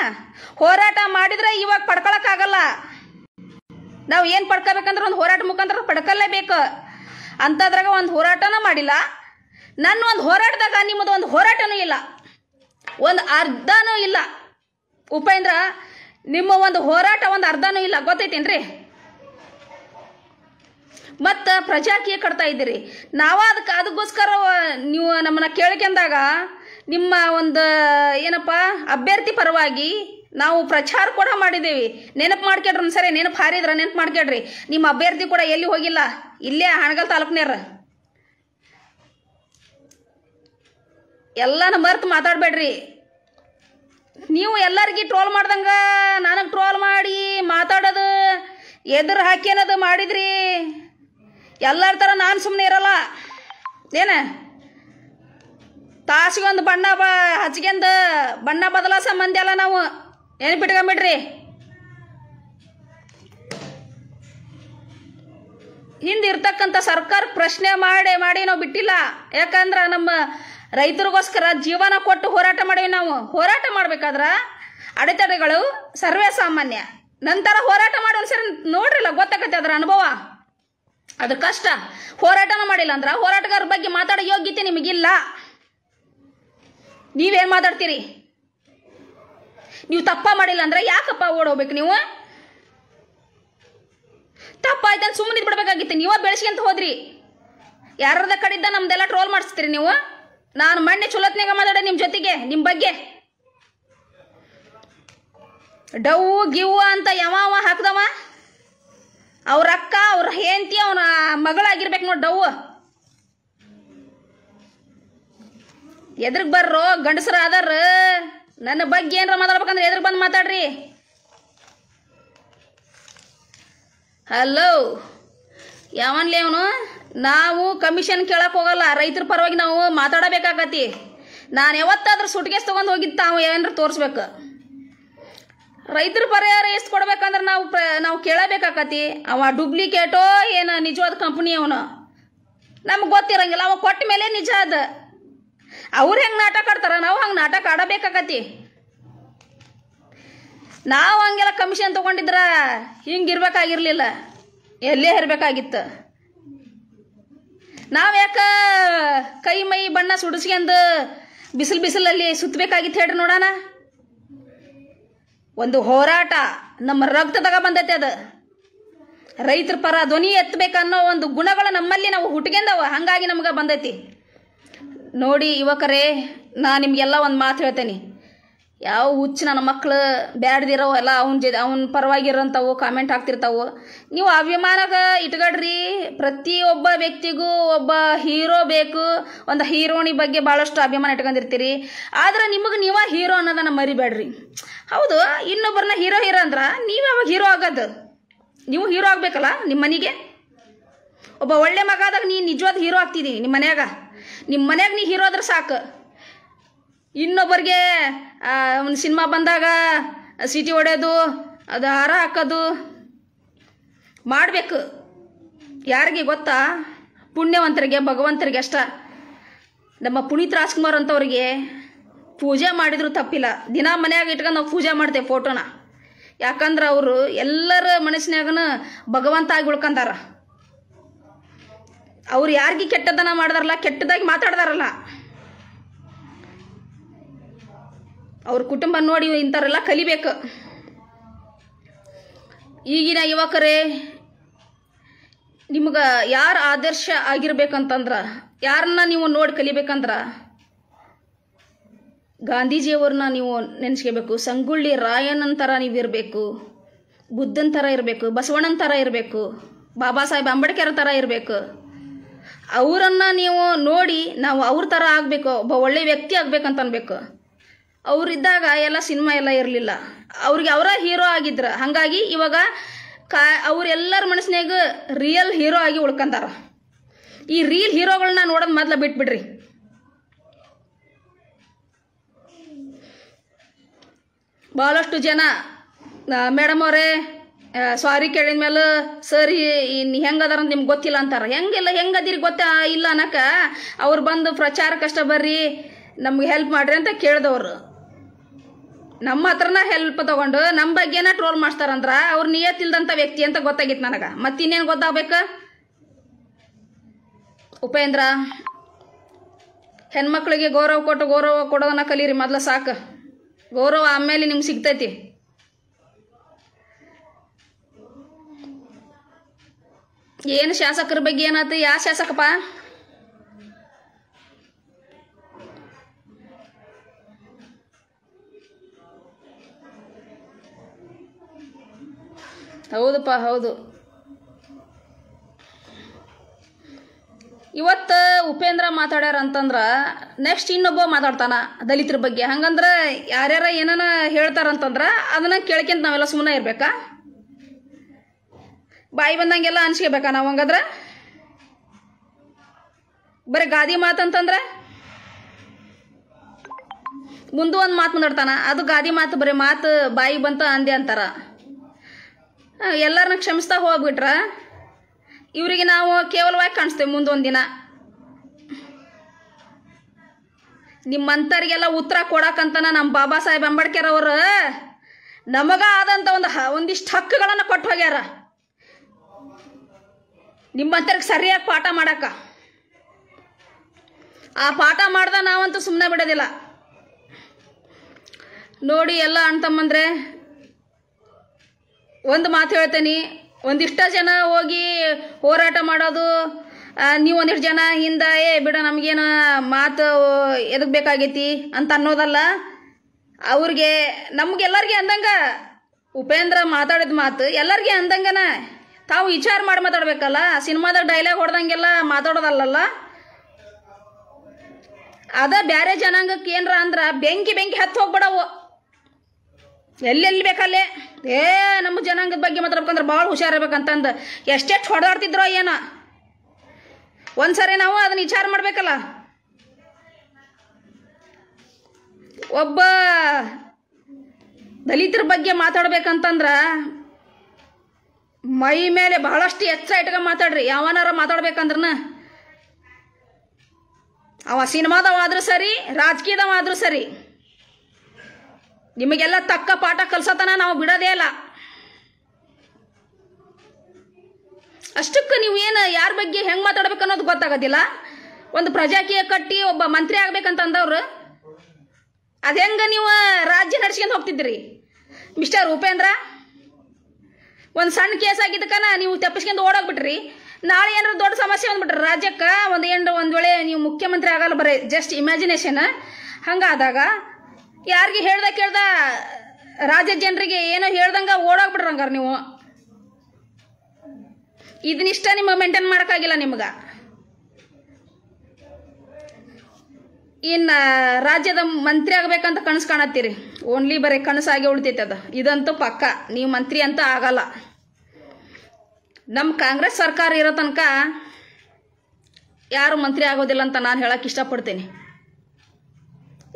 ಹೋರಾಟ ಮಾಡಿದ್ರೆ ಇವಾಗ ಆಗಲ್ಲ ನಾವು ಏನು ಪಡ್ಕೋಬೇಕಂದ್ರೆ ಒಂದು ಹೋರಾಟ ಮುಖಾಂತರ ಬೇಕು ಅಂಥದ್ರಾಗ ಒಂದು ಹೋರಾಟನೂ ಮಾಡಿಲ್ಲ ನನ್ನ ಒಂದು ಹೋರಾಟದಾಗ ನಿಮ್ಮದು ಒಂದು ಹೋರಾಟನೂ ಇಲ್ಲ ಒಂದು ಅರ್ಧನೂ ಇಲ್ಲ ಉಪೇಂದ್ರ ನಿಮ್ಮ ಒಂದು ಹೋರಾಟ ಒಂದು ಅರ್ಧನೂ ಇಲ್ಲ ಗೊತ್ತೈತೇನ್ರಿ ಮತ್ತು ಪ್ರಜಾಕೀಯ ಕಟ್ತಾ ಇದ್ದೀರಿ ನಾವ ಅದಕ್ಕೆ ಅದಕ್ಕೋಸ್ಕರ ನೀವು ನಮ್ಮನ್ನ ಕೇಳ್ಕೊಂಡಾಗ ನಿಮ್ಮ ಒಂದು ಏನಪ್ಪ ಅಭ್ಯರ್ಥಿ ಪರವಾಗಿ ನಾವು ಪ್ರಚಾರ ಕೂಡ ಮಾಡಿದ್ದೀವಿ ನೆನಪು ಮಾಡ್ಕೇಡ್ರಿ ಸರಿ ನೆನಪು ಹಾರಿದ್ರ ನೆನಪು ಮಾಡ್ಕೇಡ್ರಿ ನಿಮ್ಮ ಅಭ್ಯರ್ಥಿ ಕೂಡ ಎಲ್ಲಿ ಹೋಗಿಲ್ಲ ಇಲ್ಲೇ ಹಣಗಲ್ ತಾಲೂಕ್ನ್ಯಾರ ಎಲ್ಲನ ಮರ್ತು ಮಾತಾಡಬೇಡ್ರಿ ನೀವು ಎಲ್ಲರಿಗೆ ಟ್ರೋಲ್ ಮಾಡ್ದಂಗೆ ನನಗೆ ಟ್ರೋಲ್ ಮಾಡಿ ಮಾತಾಡೋದು ಎದುರು ಹಾಕಿ ಅನ್ನೋದು ಮಾಡಿದ್ರಿ ಎಲ್ಲರ ಥರ ನಾನು ಸುಮ್ಮನೆ ಇರಲ್ಲ ಏನ ತಾಸಿಗೊಂದು ಬಣ್ಣ ಬ ಹಚ್ಕೊಂಡ ಬಣ್ಣ ಬದಲಾಸ ಮಂದಿ ಅಲ್ಲ ನಾವು ಹಿಂದೆ ಇರ್ತಕ್ಕಂಥ ಸರ್ಕಾರ ಪ್ರಶ್ನೆ ಮಾಡಿ ಮಾಡಿ ನಾವು ಬಿಟ್ಟಿಲ್ಲ ಯಾಕಂದ್ರೆ ನಮ್ಮ ರೈತರಿಗೋಸ್ಕರ ಜೀವನ ಕೊಟ್ಟು ಹೋರಾಟ ಮಾಡೀವಿ ನಾವು ಹೋರಾಟ ಮಾಡ್ಬೇಕಾದ್ರೆ ಅಡೆತಡೆಗಳು ಸರ್ವೇ ಸಾಮಾನ್ಯ ನಂತರ ಹೋರಾಟ ಮಾಡುವ ಸರಿ ನೋಡ್ರಿಲ್ಲ ಗೊತ್ತಾಗತ್ತೆ ಅದರ ಅನುಭವ ಅದು ಕಷ್ಟ ಹೋರಾಟನೂ ಮಾಡಿಲ್ಲ ಅಂದ್ರೆ ಹೋರಾಟಗಾರ ಬಗ್ಗೆ ಮಾತಾಡೋ ಯೋಗ್ಯತೆ ನಿಮಗಿಲ್ಲ ನೀವೇನ್ ಮಾತಾಡ್ತೀರಿ ನೀವು ತಪ್ಪ ಮಾಡಿಲ್ಲ ಅಂದ್ರೆ ಯಾಕಪ್ಪ ಓಡೋಗ್ಬೇಕು ನೀವು ತಪ್ಪ ಆಯ್ತಂತ ಸುಮ್ಮನೆ ಬಿಡ್ಬೇಕಾಗಿತ್ತು ನೀವ ಬೆಳೆಸ್ಕೊಂತ ಹೋದ್ರಿ ಯಾರದ ಕಡಿದ್ದ ನಮ್ದೆಲ್ಲ ಟ್ರೋಲ್ ಮಾಡಿಸ್ತೀರಿ ನೀವು ನಾನು ಮಣ್ಣೆ ಚಲೋತ್ನಾಗ ಮಾತಾಡೋ ನಿಮ್ಮ ಜೊತೆಗೆ ನಿಮ್ಮ ಬಗ್ಗೆ ಡವ್ ಗಿವ್ ಅಂತ ಯಾವ ಹಾಕ್ದವ ಅವ್ರ ಅಕ್ಕ ಅವ್ರ ಹೆಂಡತಿ ಅವನ ಮಗಳಾಗಿರ್ಬೇಕು ನೋಡಿ ಡವ್ ಎದ್ರಿಗೆ ಬರ್ರೋ ಗಂಡಸರ ಆದಾರ ನನ್ನ ಬಗ್ಗೆ ಏನಾರ ಮಾತಾಡ್ಬೇಕಂದ್ರೆ ಎದ್ರಿಗೆ ಬಂದು ಮಾತಾಡ್ರಿ ಹಲೋ ಯಾವನ್ಲಿ ಅವನು ನಾವು ಕಮಿಷನ್ ಕೇಳಕ್ಕೆ ಹೋಗಲ್ಲ ರೈತರ ಪರವಾಗಿ ನಾವು ಮಾತಾಡಬೇಕಾಗತ್ತಿ ನಾನು ಯಾವತ್ತಾದ್ರೂ ಸುಟ್ಕೇಸ್ ತೊಗೊಂಡು ಹೋಗಿದ್ದ ತಾವು ಏನಾರು ತೋರಿಸ್ಬೇಕು ರೈತರ ಪರಿಹಾರ ಎಷ್ಟು ಕೊಡ್ಬೇಕಂದ್ರೆ ನಾವು ಪ್ರ ನಾವು ಕೇಳಬೇಕಾಕತಿ ಅವ ಡೂಪ್ಲಿಕೇಟೋ ಏನು ನಿಜವಾದ ಕಂಪ್ನಿ ಅವನು ನಮ್ಗೆ ಗೊತ್ತಿರಂಗಿಲ್ಲ ಅವ ಕೊಟ್ಟ ಮೇಲೆ ನಿಜ ಅದು ಅವ್ರು ಹೆಂಗೆ ನಾಟಕ ಆಡ್ತಾರ ನಾವು ಹಂಗೆ ನಾಟಕ ಆಡಬೇಕಾಗತಿ ನಾವು ಹಂಗೆಲ್ಲ ಕಮಿಷನ್ ತೊಗೊಂಡಿದ್ರ ಹಿಂಗಿರ್ಬೇಕಾಗಿರ್ಲಿಲ್ಲ ಎಲ್ಲೇ ಇರಬೇಕಾಗಿತ್ತು ನಾವು ಯಾಕ ಕೈ ಮೈ ಬಣ್ಣ ಸುಡಿಸ್ಕೊಂಡು ಬಿಸಿಲು ಬಿಸಿಲಲ್ಲಿ ಸುತ್ತಬೇಕಾಗಿತ್ತು ಹೇಳ್ರಿ ನೋಡೋಣ ಒಂದು ಹೋರಾಟ ನಮ್ಮ ರಕ್ತದಾಗ ಬಂದೈತೆ ಅದು ರೈತರ ಪರ ಧ್ವನಿ ಎತ್ತಬೇಕನ್ನೋ ಒಂದು ಗುಣಗಳು ನಮ್ಮಲ್ಲಿ ನಾವು ಹುಟ್ಟಿಗೆಂದವ ಹಂಗಾಗಿ ನಮ್ಗೆ ಬಂದೈತಿ ನೋಡಿ ಯುವಕರೇ ನಾ ನಿಮಗೆಲ್ಲ ಒಂದು ಮಾತು ಹೇಳ್ತೇನೆ ಯಾವ ಹುಚ್ಚು ನನ್ನ ಮಕ್ಕಳು ಬ್ಯಾಡ್ದಿರೋ ಎಲ್ಲ ಅವ್ನ ಜ ಅವ್ನ ಪರವಾಗಿರೋಂಥವು ಕಾಮೆಂಟ್ ಹಾಕ್ತಿರ್ತಾವೆ ನೀವು ಅಭಿಮಾನಗ ಇಟ್ಕೊಡ್ರಿ ಪ್ರತಿಯೊಬ್ಬ ವ್ಯಕ್ತಿಗೂ ಒಬ್ಬ ಹೀರೋ ಬೇಕು ಒಂದು ಹೀರೋಣಿ ಬಗ್ಗೆ ಭಾಳಷ್ಟು ಅಭಿಮಾನ ಇಟ್ಕೊಂಡಿರ್ತೀರಿ ಆದ್ರೆ ನಿಮಗೆ ನೀವ ಹೀರೋ ಅನ್ನೋದನ್ನ ಮರಿಬೇಡ್ರಿ ಹೌದು ಇನ್ನೊಬ್ಬರನ್ನ ಹೀರೋ ಹೀರೋ ಅಂದ್ರೆ ನೀವು ಯಾವಾಗ ಹೀರೋ ಆಗೋದು ನೀವು ಹೀರೋ ಆಗಬೇಕಲ್ಲ ನಿಮ್ಮ ಮನೆಗೆ ಒಬ್ಬ ಒಳ್ಳೆ ಮಗ ಆದಾಗ ನೀನು ನಿಜವಾದ ಹೀರೋ ಆಗ್ತಿದ್ದೀನಿ ನಿಮ್ಮ ಮನೆಯಾಗ ನಿಮ್ಮ ಮನೆಯಾಗ ನೀ ಹೀರೋದ್ರೆ ಸಾಕು ಇನ್ನೊಬ್ಬರಿಗೆ ಒಂದು ಸಿನಿಮಾ ಬಂದಾಗ ಸಿಟಿ ಹೊಡೆಯೋದು ಅದು ಹಾರ ಹಾಕೋದು ಮಾಡಬೇಕು ಯಾರಿಗೆ ಗೊತ್ತಾ ಪುಣ್ಯವಂತರಿಗೆ ಭಗವಂತರಿಗೆ ಅಷ್ಟ ನಮ್ಮ ಪುನೀತ್ ರಾಜ್ಕುಮಾರ್ ಅಂಥವ್ರಿಗೆ ಪೂಜೆ ಮಾಡಿದ್ರು ತಪ್ಪಿಲ್ಲ ದಿನ ಮನೆಯಾಗ ಇಟ್ಕೊಂಡು ನಾವು ಪೂಜೆ ಮಾಡ್ತೇವೆ ಫೋಟೋನ ಯಾಕಂದ್ರೆ ಅವರು ಎಲ್ಲರ ಮನಸ್ಸಿನಾಗನು ಭಗವಂತ ಆಗಿ ಉಳ್ಕೊಂತಾರ ಅವ್ರು ಯಾರಿಗೆ ಕೆಟ್ಟದನ ಮಾಡಿದಾರಲ್ಲ ಕೆಟ್ಟದಾಗಿ ಮಾತಾಡ್ದಾರಲ್ಲ ಅವ್ರ ಕುಟುಂಬ ನೋಡಿ ಇಂಥವ್ರೆಲ್ಲ ಕಲಿಬೇಕು ಈಗಿನ ಯುವಕರೇ ನಿಮ್ಗೆ ಯಾರ ಆದರ್ಶ ಆಗಿರ್ಬೇಕಂತಂದ್ರೆ ಯಾರನ್ನ ನೀವು ನೋಡಿ ಕಲಿಬೇಕಂದ್ರ ಗಾಂಧೀಜಿಯವ್ರನ್ನ ನೀವು ನೆನೆಸ್ಕೋಬೇಕು ಸಂಗೊಳ್ಳಿ ರಾಯನನ್ ಥರ ನೀವು ಇರಬೇಕು ಬುದ್ಧನ ಥರ ಇರಬೇಕು ಬಸವಣ್ಣನ ಥರ ಇರಬೇಕು ಬಾಬಾ ಸಾಹೇಬ್ ಅಂಬೇಡ್ಕರ್ ಥರ ಇರಬೇಕು ಅವರನ್ನ ನೀವು ನೋಡಿ ನಾವು ಅವ್ರ ಥರ ಆಗಬೇಕು ಒಬ್ಬ ಒಳ್ಳೆಯ ವ್ಯಕ್ತಿ ಆಗ್ಬೇಕಂತ ಅನ್ಬೇಕು ಅವರಿದ್ದಾಗ ಎಲ್ಲ ಸಿನಿಮಾ ಎಲ್ಲ ಇರಲಿಲ್ಲ ಅವ್ರಿಗೆ ಅವರ ಹೀರೋ ಆಗಿದ್ರು ಹಾಗಾಗಿ ಇವಾಗ ಕಾ ಅವರೆಲ್ಲರ ಮನಸ್ಸಿನಾಗ ರಿಯಲ್ ಹೀರೋ ಆಗಿ ಉಳ್ಕೊಂತಾರ ಈ ರೀಲ್ ಹೀರೋಗಳನ್ನ ನೋಡೋದು ಮೊದಲು ಬಿಟ್ಬಿಡ್ರಿ ಭಾಳಷ್ಟು ಜನ ಮೇಡಮ್ ಅವರೇ ಸಾರಿ ಕೇಳಿದ ಮೇಲೆ ಸರಿ ಇನ್ನು ಹೆಂಗೆ ಅದಾರ ನಿಮ್ಗೆ ಗೊತ್ತಿಲ್ಲ ಅಂತಾರೆ ಹೆಂಗಿಲ್ಲ ಹೆಂಗೆ ಅದಿರಿ ಗೊತ್ತಾ ಇಲ್ಲ ಅನ್ನಕ ಅವ್ರು ಬಂದು ಪ್ರಚಾರ ಕಷ್ಟ ಬರ್ರಿ ನಮ್ಗೆ ಹೆಲ್ಪ್ ಮಾಡ್ರಿ ಅಂತ ಕೇಳಿದವರು ನಮ್ಮ ಹತ್ರನ ಹೆಲ್ಪ್ ತೊಗೊಂಡು ನಮ್ಮ ಬಗ್ಗೆನ ಟ್ರೋಲ್ ಮಾಡ್ತಾರಂದ್ರ ಅವ್ರು ನಿಯತ್ತಿಲ್ದಂಥ ವ್ಯಕ್ತಿ ಅಂತ ಗೊತ್ತಾಗಿತ್ತು ನನಗೆ ಮತ್ತಿನ್ನೇನು ಗೊತ್ತಾಗಬೇಕು ಉಪೇಂದ್ರ ಹೆಣ್ಮಕ್ಳಿಗೆ ಗೌರವ ಕೊಟ್ಟು ಗೌರವ ಕೊಡೋದನ್ನ ಕಲೀರಿ ಮೊದ್ಲು ಸಾಕು ಗೌರವ ಆಮೇಲೆ ನಿಮ್ಗೆ ಸಿಗ್ತೈತಿ ಏನು ಶಾಸಕರ ಬಗ್ಗೆ ಏನಾಯ್ತು ಯಾವ ಶಾಸಕಪ್ಪ ಹೌದಪ್ಪ ಹೌದು ಇವತ್ತು ಉಪೇಂದ್ರ ಮಾತಾಡ್ಯಾರ ಅಂತಂದ್ರೆ ನೆಕ್ಸ್ಟ್ ಇನ್ನೊಬ್ಬ ಮಾತಾಡ್ತಾನ ದಲಿತರ ಬಗ್ಗೆ ಹಂಗಂದ್ರೆ ಯಾರ್ಯಾರ ಏನಾರ ಹೇಳ್ತಾರಂತಂದ್ರೆ ಅದನ್ನ ಕೇಳ್ಕೊಂತ ನಾವೆಲ್ಲ ಸುಮ್ಮನೆ ಇರಬೇಕಾ ಬಾಯಿ ಬಂದಂಗೆಲ್ಲ ಅನ್ಸ್ಕೋಬೇಕ ನಾವು ಹಂಗಾದ್ರೆ ಬರೀ ಗಾದಿ ಮಾತಂತಂದ್ರೆ ಮುಂದೆ ಒಂದು ಮಾತು ಮುಂದಾಡ್ತಾನ ಅದು ಗಾದಿ ಮಾತು ಬರೀ ಮಾತು ಬಾಯಿ ಬಂತ ಅಂದೆ ಅಂತಾರ ಎಲ್ಲರನ್ನ ಕ್ಷಮಿಸ್ತಾ ಹೋಗ್ಬಿಟ್ರ ಇವರಿಗೆ ನಾವು ಕೇವಲವಾಗಿ ಕಾಣಿಸ್ತೇವೆ ಮುಂದೊಂದು ದಿನ ನಿಮ್ಮಂಥವ್ರಿಗೆಲ್ಲ ಉತ್ತರ ಕೊಡಕ್ಕಂತನ ನಮ್ಮ ಬಾಬಾ ಸಾಹೇಬ್ ಅಂಬೇಡ್ಕರ್ ಅವರು ನಮಗ ಆದಂಥ ಒಂದು ಒಂದಿಷ್ಟು ಹಕ್ಕುಗಳನ್ನು ಕೊಟ್ಟು ಹೋಗ್ಯಾರ ನಿಮ್ಮಂತರಿಗೆ ಸರಿಯಾಗಿ ಪಾಠ ಮಾಡಕ್ಕ ಆ ಪಾಠ ಮಾಡ್ದ ನಾವಂತೂ ಸುಮ್ಮನೆ ಬಿಡೋದಿಲ್ಲ ನೋಡಿ ಎಲ್ಲ ಅಣ್ತಮ್ಮಂದ್ರೆ ಒಂದು ಮಾತು ಹೇಳ್ತೇನೆ ಒಂದಿಷ್ಟ ಜನ ಹೋಗಿ ಹೋರಾಟ ಮಾಡೋದು ನೀವು ಒಂದಿಷ್ಟು ಜನ ಹಿಂದೆ ಏ ಬಿಡ ನಮಗೇನು ಮಾತು ಎದಕ್ಕೆ ಬೇಕಾಗೈತಿ ಅಂತ ಅನ್ನೋದಲ್ಲ ಅವ್ರಿಗೆ ನಮ್ಗೆಲ್ಲರಿಗೆ ಅಂದಂಗ ಉಪೇಂದ್ರ ಮಾತಾಡಿದ ಮಾತು ಎಲ್ಲರಿಗೆ ಅಂದಂಗನ ತಾವು ವಿಚಾರ ಮಾಡಿ ಮಾತಾಡ್ಬೇಕಲ್ಲ ಸಿನಿಮಾದ ಡೈಲಾಗ್ ಹೊಡೆದಂಗೆಲ್ಲ ಮಾತಾಡೋದಲ್ಲಲ್ಲ ಅದ ಬ್ಯಾರೆ ಜನಾಂಗಕ್ಕೆ ಏನರ ಅಂದ್ರೆ ಬೆಂಕಿ ಬೆಂಕಿ ಹತ್ತು ಹೋಗ್ಬಿಡವು ಎಲ್ಲೆಲ್ಲಿ ಬೇಕಲ್ಲೇ ಏ ನಮ್ಮ ಜನಾಂಗದ ಬಗ್ಗೆ ಮಾತಾಡ್ಬೇಕಂದ್ರೆ ಭಾಳ ಹುಷಾರಿರ್ಬೇಕಂತಂದು ಎಷ್ಟೆಷ್ಟು ಹೊಡೆದಾಡ್ತಿದ್ರೋ ಏನೋ ಒಂದ್ಸರಿ ನಾವು ಅದನ್ನ ವಿಚಾರ ಮಾಡಬೇಕಲ್ಲ ಒಬ್ಬ ದಲಿತರ ಬಗ್ಗೆ ಮಾತಾಡ್ಬೇಕಂತಂದ್ರೆ ಮೈ ಮೇಲೆ ಬಹಳಷ್ಟು ಎಚ್ಚರ ಇಟ್ಕೊಂಡು ಮಾತಾಡ್ರಿ ಯಾವನಾರ ಮಾತಾಡ್ಬೇಕಂದ್ರನ ಅವ ಸಿನಿಮಾದವಾದ್ರೂ ಸರಿ ರಾಜಕೀಯದವಾದ್ರೂ ಸರಿ ನಿಮಗೆಲ್ಲ ತಕ್ಕ ಪಾಠ ಕಲ್ಸತನ ನಾವು ಬಿಡೋದೇ ಇಲ್ಲ ಅಷ್ಟಕ್ಕೆ ನೀವು ಏನು ಯಾರ ಬಗ್ಗೆ ಹೆಂಗೆ ಮಾತಾಡ್ಬೇಕು ಅನ್ನೋದು ಗೊತ್ತಾಗೋದಿಲ್ಲ ಒಂದು ಪ್ರಜಾಕೀಯ ಕಟ್ಟಿ ಒಬ್ಬ ಮಂತ್ರಿ ಆಗ್ಬೇಕಂತ ಅದು ಹೆಂಗೆ ನೀವು ರಾಜ್ಯ ನಡ್ಸ್ಕೊಂಡು ಹೋಗ್ತಿದ್ರಿ ಮಿಸ್ಟರ್ ಉಪೇಂದ್ರ ಒಂದು ಸಣ್ಣ ಕೇಸ್ ಆಗಿದ್ದಕ್ಕನ ನೀವು ತಪ್ಪಿಸ್ಕೊಂಡು ಓಡೋಗ್ಬಿಟ್ರಿ ನಾಳೆ ಏನಾದ್ರು ದೊಡ್ಡ ಸಮಸ್ಯೆ ಬಂದ್ಬಿಟ್ರಿ ರಾಜ್ಯಕ್ಕೆ ಒಂದು ಏನರ ಒಂದು ವೇಳೆ ನೀವು ಮುಖ್ಯಮಂತ್ರಿ ಆಗಲ್ಲ ಬರೀ ಜಸ್ಟ್ ಇಮ್ಯಾಜಿನೇಷನ್ ಹಂಗಾದಾಗ ಯಾರಿಗೆ ಹೇಳ್ದ ಕೇಳ್ದ ರಾಜ್ಯ ಜನರಿಗೆ ಏನೋ ಹೇಳ್ದಂಗ ಓಡೋಗ್ಬಿಟ್ರಂಗಾರ ನೀವು ಇದನ್ನಿಷ್ಟ ನಿಮ್ಗೆ ಮೇಂಟೈನ್ ಮಾಡೋಕ್ಕಾಗಿಲ್ಲ ನಿಮ್ಗೆ ಇನ್ನು ರಾಜ್ಯದ ಮಂತ್ರಿ ಆಗ್ಬೇಕಂತ ಕನಸು ಕಾಣತ್ತೀರಿ ಓನ್ಲಿ ಬರೀ ಕನಸಾಗಿ ಉಳಿತೈತೆ ಅದು ಇದಂತೂ ಪಕ್ಕ ನೀವು ಮಂತ್ರಿ ಅಂತೂ ಆಗಲ್ಲ ನಮ್ಮ ಕಾಂಗ್ರೆಸ್ ಸರ್ಕಾರ ಇರೋ ತನಕ ಯಾರು ಮಂತ್ರಿ ಆಗೋದಿಲ್ಲ ಅಂತ ನಾನು ಹೇಳಕ್ಕೆ ಇಷ್ಟಪಡ್ತೀನಿ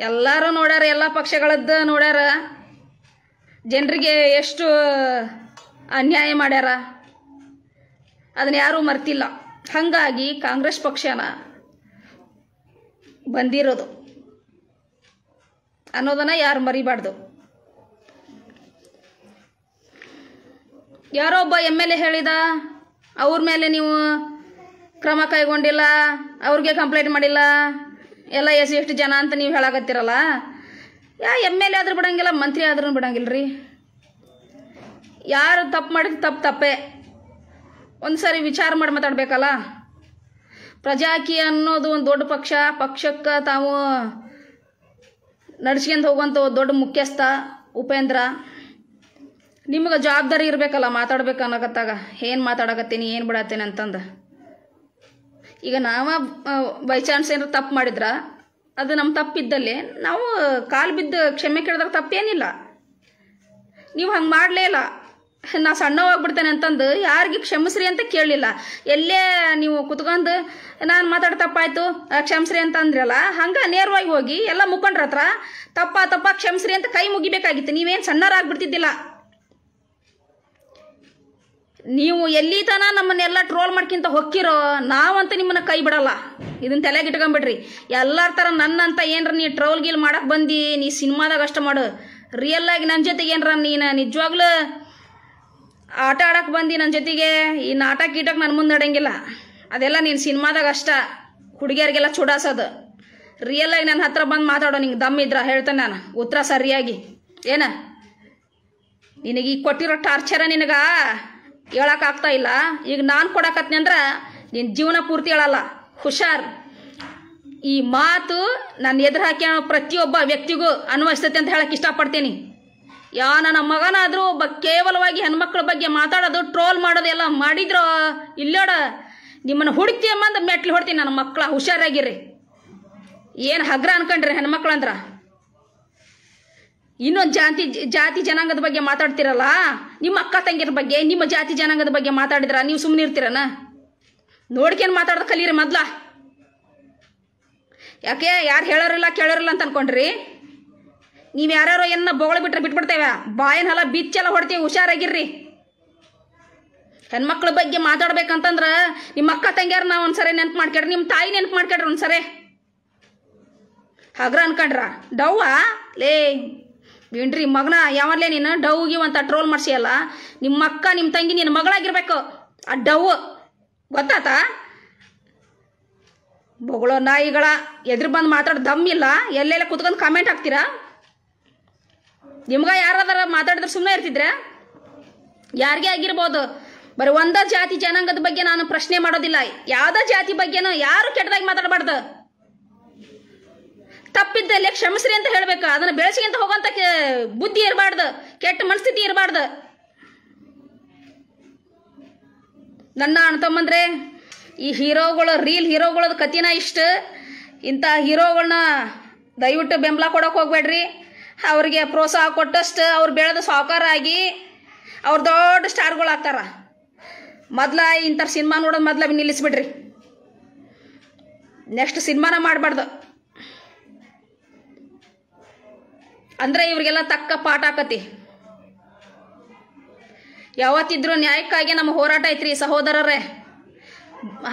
ಎಲ್ಲರೂ ನೋಡ್ಯಾರ ಎಲ್ಲ ಪಕ್ಷಗಳದ್ದು ನೋಡ್ಯಾರ ಜನರಿಗೆ ಎಷ್ಟು ಅನ್ಯಾಯ ಮಾಡ್ಯಾರ ಅದನ್ನ ಯಾರೂ ಮರ್ತಿಲ್ಲ ಹಾಗಾಗಿ ಕಾಂಗ್ರೆಸ್ ಪಕ್ಷನ ಬಂದಿರೋದು ಅನ್ನೋದನ್ನು ಯಾರು ಮರಿಬಾರ್ದು ಯಾರೋ ಒಬ್ಬ ಎಮ್ ಎಲ್ ಎ ಹೇಳಿದ ಅವ್ರ ಮೇಲೆ ನೀವು ಕ್ರಮ ಕೈಗೊಂಡಿಲ್ಲ ಅವ್ರಿಗೆ ಕಂಪ್ಲೇಂಟ್ ಮಾಡಿಲ್ಲ ಎಲ್ಲ ಎಸ್ ಎಷ್ಟು ಜನ ಅಂತ ನೀವು ಹೇಳಾಗತ್ತಿರಲ್ಲ ಯಾ ಎಮ್ ಎಲ್ ಎ ಆದ್ರೂ ಬಿಡಂಗಿಲ್ಲ ಮಂತ್ರಿ ಆದ್ರೂ ಬಿಡಂಗಿಲ್ಲ ರೀ ಯಾರು ತಪ್ಪು ಮಾಡಿದ್ರೆ ತಪ್ಪು ತಪ್ಪೇ ಒಂದು ಸಾರಿ ವಿಚಾರ ಮಾಡಿ ಮಾತಾಡಬೇಕಲ್ಲ ಪ್ರಜಾಕಿ ಅನ್ನೋದು ಒಂದು ದೊಡ್ಡ ಪಕ್ಷ ಪಕ್ಷಕ್ಕೆ ತಾವು ನಡ್ಸ್ಕೊಂಡು ಹೋಗುವಂಥ ದೊಡ್ಡ ಮುಖ್ಯಸ್ಥ ಉಪೇಂದ್ರ ನಿಮಗೆ ಜವಾಬ್ದಾರಿ ಇರಬೇಕಲ್ಲ ಮಾತಾಡ್ಬೇಕು ಅನ್ನೋಕತ್ತಾಗ ಏನು ಮಾತಾಡಕತ್ತೀನಿ ಏನು ಬಿಡತ್ತೇನೆ ಅಂತಂದು ಈಗ ನಾವ ಬೈ ಚಾನ್ಸ್ ಏನಾರು ತಪ್ಪು ಮಾಡಿದ್ರೆ ಅದು ನಮ್ಮ ತಪ್ಪಿದ್ದಲ್ಲಿ ನಾವು ಕಾಲು ಬಿದ್ದು ಕ್ಷಮೆ ಕೇಳಿದ್ರೆ ತಪ್ಪೇನಿಲ್ಲ ನೀವು ಹಂಗೆ ಮಾಡಲೇ ಇಲ್ಲ ನಾ ಸಣ್ಣವಾಗ್ಬಿಡ್ತೇನೆ ಅಂತಂದು ಯಾರಿಗೆ ಕ್ಷಮಿಸ್ರಿ ಅಂತ ಕೇಳಲಿಲ್ಲ ಎಲ್ಲೇ ನೀವು ಕುತ್ಕೊಂಡು ನಾನು ಮಾತಾಡ ತಪ್ಪಾಯ್ತು ಕ್ಷಮಿಸ್ರಿ ಅಂತ ಅಂದ್ರಲ್ಲ ಹಂಗ ನೇರವಾಗಿ ಹೋಗಿ ಎಲ್ಲ ಮುಖಂಡ್ರ ಹತ್ರ ತಪ್ಪ ತಪ್ಪ ಕ್ಷಮಿಸ್ರಿ ಅಂತ ಕೈ ಮುಗಿಬೇಕಾಗಿತ್ತು ನೀವೇನು ಸಣ್ಣರಾಗ್ಬಿಡ್ತಿದ್ದಿಲ್ಲ ನೀವು ಎಲ್ಲಿ ತನ ನಮ್ಮನ್ನೆಲ್ಲ ಟ್ರೋಲ್ ಮಾಡ್ಕಿಂತ ಹೊಕ್ಕಿರೋ ನಾವಂತ ನಿಮ್ಮನ್ನ ಕೈ ಬಿಡಲ್ಲ ಇದನ್ನ ತಲೆಗೆ ಇಟ್ಕೊಂಬಿಡ್ರಿ ಎಲ್ಲರ ಥರ ನನ್ನಂತ ಏನ್ರ ನೀ ಟ್ರೋಲ್ ಗೀಲ್ ಮಾಡಕ್ ಬಂದಿ ನೀ ಸಿನಿಮಾದಾಗ ಅಷ್ಟ ಮಾಡು ರಿಯಲ್ ಆಗಿ ನನ್ನ ಜೊತೆಗೆ ಏನ್ರ ನೀನು ನಿಜವಾಗ್ಲೂ ಆಟ ಆಡಕ್ಕೆ ಬಂದು ನನ್ನ ಜೊತೆಗೆ ಈ ನಾಟಕ ಗೀಟಕ್ಕೆ ನನ್ನ ಮುಂದೆ ನಡೆಯಂಗಿಲ್ಲ ಅದೆಲ್ಲ ನೀನು ಸಿನಿಮಾದಾಗ ಅಷ್ಟ ಹುಡುಗಿಯರಿಗೆಲ್ಲ ಚುಡಾಸೋದು ರಿಯಲ್ ಆಗಿ ನನ್ನ ಹತ್ರ ಬಂದು ಮಾತಾಡೋ ನಿಂಗೆ ದಮ್ ಇದ್ರ ಹೇಳ್ತೇನೆ ನಾನು ಉತ್ತರ ಸರಿಯಾಗಿ ಏನ ನಿನಗೆ ಈಗ ಕೊಟ್ಟಿರೋ ಟಾರ್ಚರ ನಿನಗೆ ಹೇಳಕ್ಕಾಗ್ತಾ ಇಲ್ಲ ಈಗ ನಾನು ಕೊಡಕತ್ನಿ ಅಂದ್ರೆ ನಿನ್ನ ಜೀವನ ಪೂರ್ತಿ ಹೇಳಲ್ಲ ಹುಷಾರ್ ಈ ಮಾತು ನಾನು ಎದುರು ಹಾಕಿ ಪ್ರತಿಯೊಬ್ಬ ವ್ಯಕ್ತಿಗೂ ಅನ್ವಯಿಸ್ತೈತೆ ಅಂತ ಹೇಳಕ್ಕೆ ಇಷ್ಟಪಡ್ತೀನಿ ಯಾ ನನ್ನ ಮಗನಾದರೂ ಒಬ್ಬ ಕೇವಲವಾಗಿ ಹೆಣ್ಮಕ್ಳ ಬಗ್ಗೆ ಮಾತಾಡೋದು ಟ್ರೋಲ್ ಮಾಡೋದು ಎಲ್ಲ ಮಾಡಿದ್ರು ಇಲ್ಲೋಡ ನಿಮ್ಮನ್ನು ಹುಡುಕ್ತಿ ಮೆಟ್ಲು ಹೊಡ್ತೀನಿ ನನ್ನ ಮಕ್ಕಳ ಹುಷಾರಾಗಿರ್ರಿ ಏನು ಹಗ್ರ ಅನ್ಕೊಂಡ್ರಿ ಹೆಣ್ಮಕ್ಳಂದ್ರ ಇನ್ನೊಂದು ಜಾತಿ ಜಾತಿ ಜನಾಂಗದ ಬಗ್ಗೆ ಮಾತಾಡ್ತಿರಲ್ಲ ನಿಮ್ಮ ಅಕ್ಕ ತಂಗಿರ ಬಗ್ಗೆ ನಿಮ್ಮ ಜಾತಿ ಜನಾಂಗದ ಬಗ್ಗೆ ಮಾತಾಡಿದ್ರ ನೀವು ಸುಮ್ಮನೆ ಇರ್ತೀರನ ನೋಡ್ಕೇನು ಮಾತಾಡೋದು ಕಲೀರಿ ಮೊದ್ಲ ಯಾಕೆ ಯಾರು ಹೇಳೋರಿಲ್ಲ ಕೇಳೋರಿಲ್ಲ ಅಂತ ಅನ್ಕೊಂಡ್ರಿ ನೀವು ಯಾರ್ಯಾರು ಎನ್ನ ಬೊಗಳ ಬಿಟ್ರೆ ಬಿಟ್ಬಿಡ್ತೇವೆ ಬಾಯನ್ ಹಲ ಬಿಚ್ಚೆಲ್ಲ ಹೊಡ್ತೀವಿ ಹುಷಾರಾಗಿರ್ರಿ ಹೆಣ್ಮಕ್ಳ ಬಗ್ಗೆ ಮಾತಾಡ್ಬೇಕಂತಂದ್ರ ನಿಮ್ಮ ಅಕ್ಕ ತಂಗ್ಯಾರ ನಾವು ಒಂದ್ಸರಿ ನೆನ್ಪು ಮಾಡ್ಕೇಡ್ರಿ ನಿಮ್ಮ ತಾಯಿ ನೆನ್ಪು ಮಾಡ್ಕೇಡ್ರಿ ಒಂದ್ಸರಿ ಹಗ್ರ ಅನ್ಕೊಂಡ್ರ ಡವ್ವ ಲೇ ಬಿಣ್ರಿ ಮಗನ ಯಾವಾಗ್ಲೇ ನೀನು ಡವ್ಗೆ ಅಂತ ಟ್ರೋಲ್ ಮಾಡ್ಸಿಯಲ್ಲ ನಿಮ್ಮ ಅಕ್ಕ ನಿಮ್ಮ ತಂಗಿ ನಿನ್ನ ಮಗಳಾಗಿರ್ಬೇಕು ಆ ಡವ್ ಗೊತ್ತಾತ ಬೊಗಳೋ ನಾಯಿಗಳ ಎದುರು ಬಂದು ಮಾತಾಡೋ ದಮ್ಮಿಲ್ಲ ಎಲ್ಲೆಲ್ಲ ಕುತ್ಕೊಂಡು ಕಮೆಂಟ್ ಹಾಕ್ತೀರಾ ನಿಮ್ಗ ಯಾರಾದ್ರ ಮಾತಾಡಿದ್ರೆ ಸುಮ್ಮನೆ ಇರ್ತಿದ್ರೆ ಯಾರಿಗೆ ಆಗಿರ್ಬೋದು ಬರೀ ಒಂದ ಜಾತಿ ಜನಾಂಗದ ಬಗ್ಗೆ ನಾನು ಪ್ರಶ್ನೆ ಮಾಡೋದಿಲ್ಲ ಯಾವ್ದ ಜಾತಿ ಬಗ್ಗೆನೂ ಯಾರು ಕೆಟ್ಟದಾಗಿ ಮಾತಾಡಬಾರ್ದು ತಪ್ಪಿದ್ದಲ್ಲಿ ಕ್ಷಮಿಸ್ರಿ ಅಂತ ಹೇಳ್ಬೇಕು ಅದನ್ನ ಅಂತ ಹೋಗುವಂತ ಬುದ್ಧಿ ಇರಬಾರ್ದು ಕೆಟ್ಟ ಮನಸ್ಥಿತಿ ಇರಬಾರ್ದು ನನ್ನ ಅಣ್ತಮ್ಮಂದ್ರೆ ಈ ಹೀರೋಗಳು ರೀಲ್ ಹೀರೋಗಳದ ಕಥೆನ ಇಷ್ಟ ಇಂಥ ಹೀರೋಗಳನ್ನ ದಯವಿಟ್ಟು ಬೆಂಬಲ ಕೊಡೋಕೆ ಹೋಗ್ಬೇಡ್ರಿ ಅವ್ರಿಗೆ ಪ್ರೋತ್ಸಾಹ ಕೊಟ್ಟಷ್ಟು ಅವ್ರು ಬೆಳೆದು ಆಗಿ ಅವ್ರು ದೊಡ್ಡ ಸ್ಟಾರ್ಗಳಾಗ್ತಾರ ಮೊದ್ಲ ಇಂಥ ಸಿನಿಮಾ ನೋಡೋದು ಮೊದ್ಲ ನಿಲ್ಲಿಸ್ಬಿಡ್ರಿ ನೆಕ್ಸ್ಟ್ ಸಿನಿಮಾನ ಮಾಡಬಾರ್ದು ಅಂದರೆ ಇವ್ರಿಗೆಲ್ಲ ತಕ್ಕ ಪಾಠ ಆಕತಿ ಯಾವತ್ತಿದ್ರು ನ್ಯಾಯಕ್ಕಾಗಿ ನಮ್ಮ ಹೋರಾಟ ಐತ್ರಿ ಸಹೋದರರೇ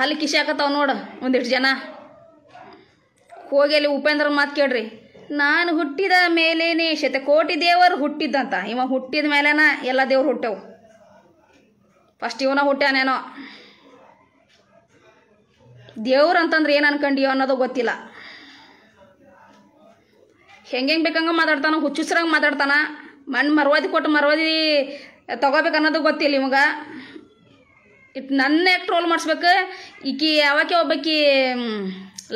ಅಲ್ಲಿ ಕಿಶಿ ಹಾಕತ್ತಾವ ನೋಡು ಒಂದಿಷ್ಟು ಜನ ಹೋಗಿ ಅಲ್ಲಿ ಉಪೇಂದ್ರ ಮಾತು ಕೇಳ್ರಿ ನಾನು ಹುಟ್ಟಿದ ಮೇಲೇನೆ ಶತಕೋಟಿ ದೇವರು ಹುಟ್ಟಿದ್ದಂತ ಇವ ಹುಟ್ಟಿದ ಮೇಲೇನ ಎಲ್ಲ ದೇವ್ರು ಹುಟ್ಟವು ಫಸ್ಟ್ ಇವನ ಹುಟ್ಟಾನೇನೋ ದೇವ್ರು ಅಂತಂದ್ರೆ ಏನು ಅನ್ಕೊಂಡಿಯೋ ಅನ್ನೋದು ಗೊತ್ತಿಲ್ಲ ಹೆಂಗೆ ಬೇಕಂಗ ಮಾತಾಡ್ತಾನ ಹುಚ್ಚುಸ್ರಂಗೆ ಮಾತಾಡ್ತಾನ ಮಣ್ಣು ಮರವಾದಿ ಕೊಟ್ಟು ಮರವಾದಿ ತಗೋಬೇಕು ಅನ್ನೋದು ಗೊತ್ತಿಲ್ಲ ಇವಾಗ ಇಟ್ ನನ್ನ ಯಾಕೆ ಟ್ರೋಲ್ ಮಾಡಿಸ್ಬೇಕು ಈಕಿ ಯಾವಾಕೆ ಒಬ್ಬಾಕಿ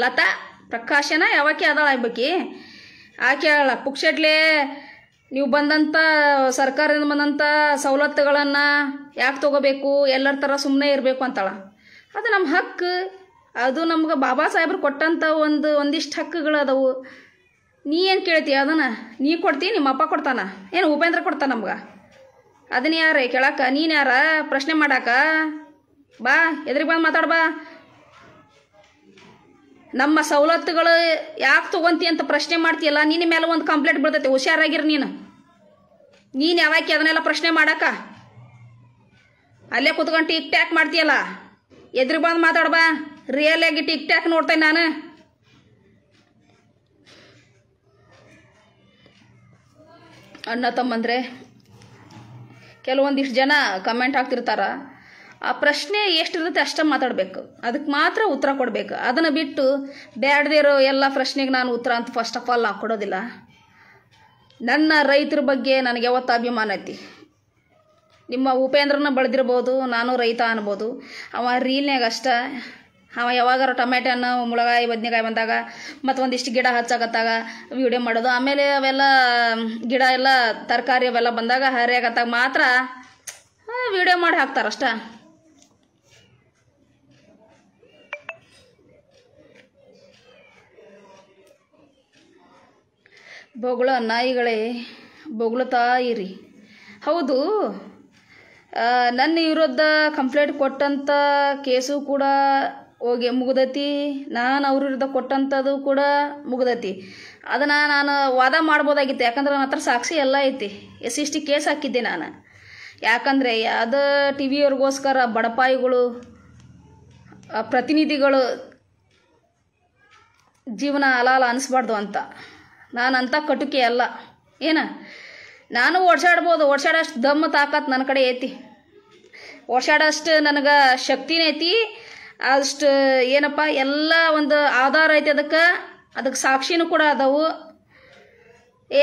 ಲತಾ ಪ್ರಕಾಶನ ಯಾವಾಕೆ ಅದಳ ಒಬ್ಬಾಕಿ ಆಕೆ ಹೇಳಲ್ಲ ಪುಕ್ಷಟ್ಲೆ ನೀವು ಬಂದಂಥ ಸರ್ಕಾರದಿಂದ ಬಂದಂಥ ಸವಲತ್ತುಗಳನ್ನು ಯಾಕೆ ತೊಗೋಬೇಕು ಎಲ್ಲರ ಥರ ಸುಮ್ಮನೆ ಇರಬೇಕು ಅಂತಾಳ ಅದು ನಮ್ಮ ಹಕ್ಕು ಅದು ನಮ್ಗೆ ಬಾಬಾ ಸಾಹೇಬ್ರು ಕೊಟ್ಟಂಥ ಒಂದು ಒಂದಿಷ್ಟು ಹಕ್ಕುಗಳು ಅದಾವು ನೀ ಏನು ಕೇಳ್ತಿ ಅದನ್ನು ನೀ ಕೊಡ್ತಿ ನಿಮ್ಮ ಅಪ್ಪ ಕೊಡ್ತಾನ ಏನು ಉಪೇಂದ್ರ ಕೊಡ್ತಾನೆ ನಮ್ಗೆ ಅದನ್ನ ಯಾರು ಕೇಳಾಕ ನೀನು ಯಾರ ಪ್ರಶ್ನೆ ಮಾಡಾಕ ಬಾ ಎದ್ರಿಗೆ ಬಂದು ಮಾತಾಡ್ಬಾ ನಮ್ಮ ಸವಲತ್ತುಗಳು ಯಾಕೆ ತೊಗೊಂತಿ ಅಂತ ಪ್ರಶ್ನೆ ಮಾಡ್ತೀಯಲ್ಲ ನಿನ್ನ ಮೇಲೆ ಒಂದು ಕಂಪ್ಲೇಂಟ್ ಬೀಳ್ತೈತೆ ಹುಷಾರಾಗಿರು ನೀನು ನೀನು ಯಾವಾಗ ಅದನ್ನೆಲ್ಲ ಪ್ರಶ್ನೆ ಮಾಡಾಕ ಅಲ್ಲೇ ಕುತ್ಕೊಂಡು ಟಿಕ್ ಟ್ಯಾಕ್ ಮಾಡ್ತೀಯಲ್ಲ ಎದುರು ಬಂದು ಮಾತಾಡ್ಬಾ ರಿಯಲ್ ಆಗಿ ಟಿಕ್ ಟ್ಯಾಕ್ ನೋಡ್ತೇನೆ ನಾನು ಅಣ್ಣ ತಮ್ಮಂದ್ರೆ ಕೆಲವೊಂದಿಷ್ಟು ಜನ ಕಮೆಂಟ್ ಹಾಕ್ತಿರ್ತಾರ ಆ ಪ್ರಶ್ನೆ ಎಷ್ಟಿರುತ್ತೆ ಅಷ್ಟೇ ಮಾತಾಡಬೇಕು ಅದಕ್ಕೆ ಮಾತ್ರ ಉತ್ತರ ಕೊಡಬೇಕು ಅದನ್ನು ಬಿಟ್ಟು ಬ್ಯಾಡದೇ ಇರೋ ಎಲ್ಲ ಪ್ರಶ್ನೆಗೆ ನಾನು ಉತ್ತರ ಅಂತ ಫಸ್ಟ್ ಆಫ್ ಆಲ್ ನಾ ಕೊಡೋದಿಲ್ಲ ನನ್ನ ರೈತರ ಬಗ್ಗೆ ನನಗೆ ಯಾವತ್ತು ಅಭಿಮಾನ ಐತಿ ನಿಮ್ಮ ಉಪೇಂದ್ರನ ಬೆಳೆದಿರ್ಬೋದು ನಾನು ರೈತ ಅನ್ಬೋದು ಅವ ರೀಲ್ನಾಗ ಅಷ್ಟ ಅವ ಯಾವಾಗಾರ ಹಣ್ಣು ಮುಳಗಾಯಿ ಬದ್ನೆಕಾಯಿ ಬಂದಾಗ ಮತ್ತು ಒಂದಿಷ್ಟು ಗಿಡ ಹಚ್ಚಾಕತ್ತಾಗ ವೀಡಿಯೋ ಮಾಡೋದು ಆಮೇಲೆ ಅವೆಲ್ಲ ಗಿಡ ಎಲ್ಲ ತರಕಾರಿ ಅವೆಲ್ಲ ಬಂದಾಗ ಹರಿಯಾಗತ್ತಾಗ ಮಾತ್ರ ವಿಡಿಯೋ ಮಾಡಿ ಹಾಕ್ತಾರಷ್ಟ ಬೊಗಳ ನಾಯಿಗಳೇ ಬೊಗಳುತ್ತಾ ಇರಿ ಹೌದು ನನ್ನ ವಿರುದ್ಧ ಕಂಪ್ಲೇಂಟ್ ಕೊಟ್ಟಂಥ ಕೇಸು ಕೂಡ ಹೋಗಿ ಮುಗ್ದತಿ ನಾನು ಅವ್ರ ವಿರುದ್ಧ ಕೊಟ್ಟಂಥದ್ದು ಕೂಡ ಮುಗ್ದತಿ ಅದನ್ನು ನಾನು ವಾದ ಮಾಡ್ಬೋದಾಗಿತ್ತು ಯಾಕಂದ್ರೆ ನನ್ನ ಹತ್ರ ಸಾಕ್ಷಿ ಎಲ್ಲ ಐತಿ ಎಸ್ ಟಿ ಕೇಸ್ ಹಾಕಿದ್ದೆ ನಾನು ಯಾಕಂದರೆ ಅದು ಟಿ ವಿಯವ್ರಿಗೋಸ್ಕರ ಬಡಪಾಯಿಗಳು ಪ್ರತಿನಿಧಿಗಳು ಜೀವನ ಅಲಾಲ ಅನಿಸ್ಬಾರ್ದು ಅಂತ ನಾನಂಥ ಕಟುಕಿ ಅಲ್ಲ ಏನ ನಾನು ಓಡ್ಸಾಡ್ಬೋದು ಓಡ್ಸಾಡೋಷ್ಟು ದಮ್ಮ ತಾಕತ್ ನನ್ನ ಕಡೆ ಐತಿ ಓಡ್ಸಾಡೋಷ್ಟು ನನಗೆ ಶಕ್ತಿನೇ ಐತಿ ಅಷ್ಟು ಏನಪ್ಪ ಎಲ್ಲ ಒಂದು ಆಧಾರ ಐತಿ ಅದಕ್ಕೆ ಅದಕ್ಕೆ ಸಾಕ್ಷಿನೂ ಕೂಡ ಅದಾವು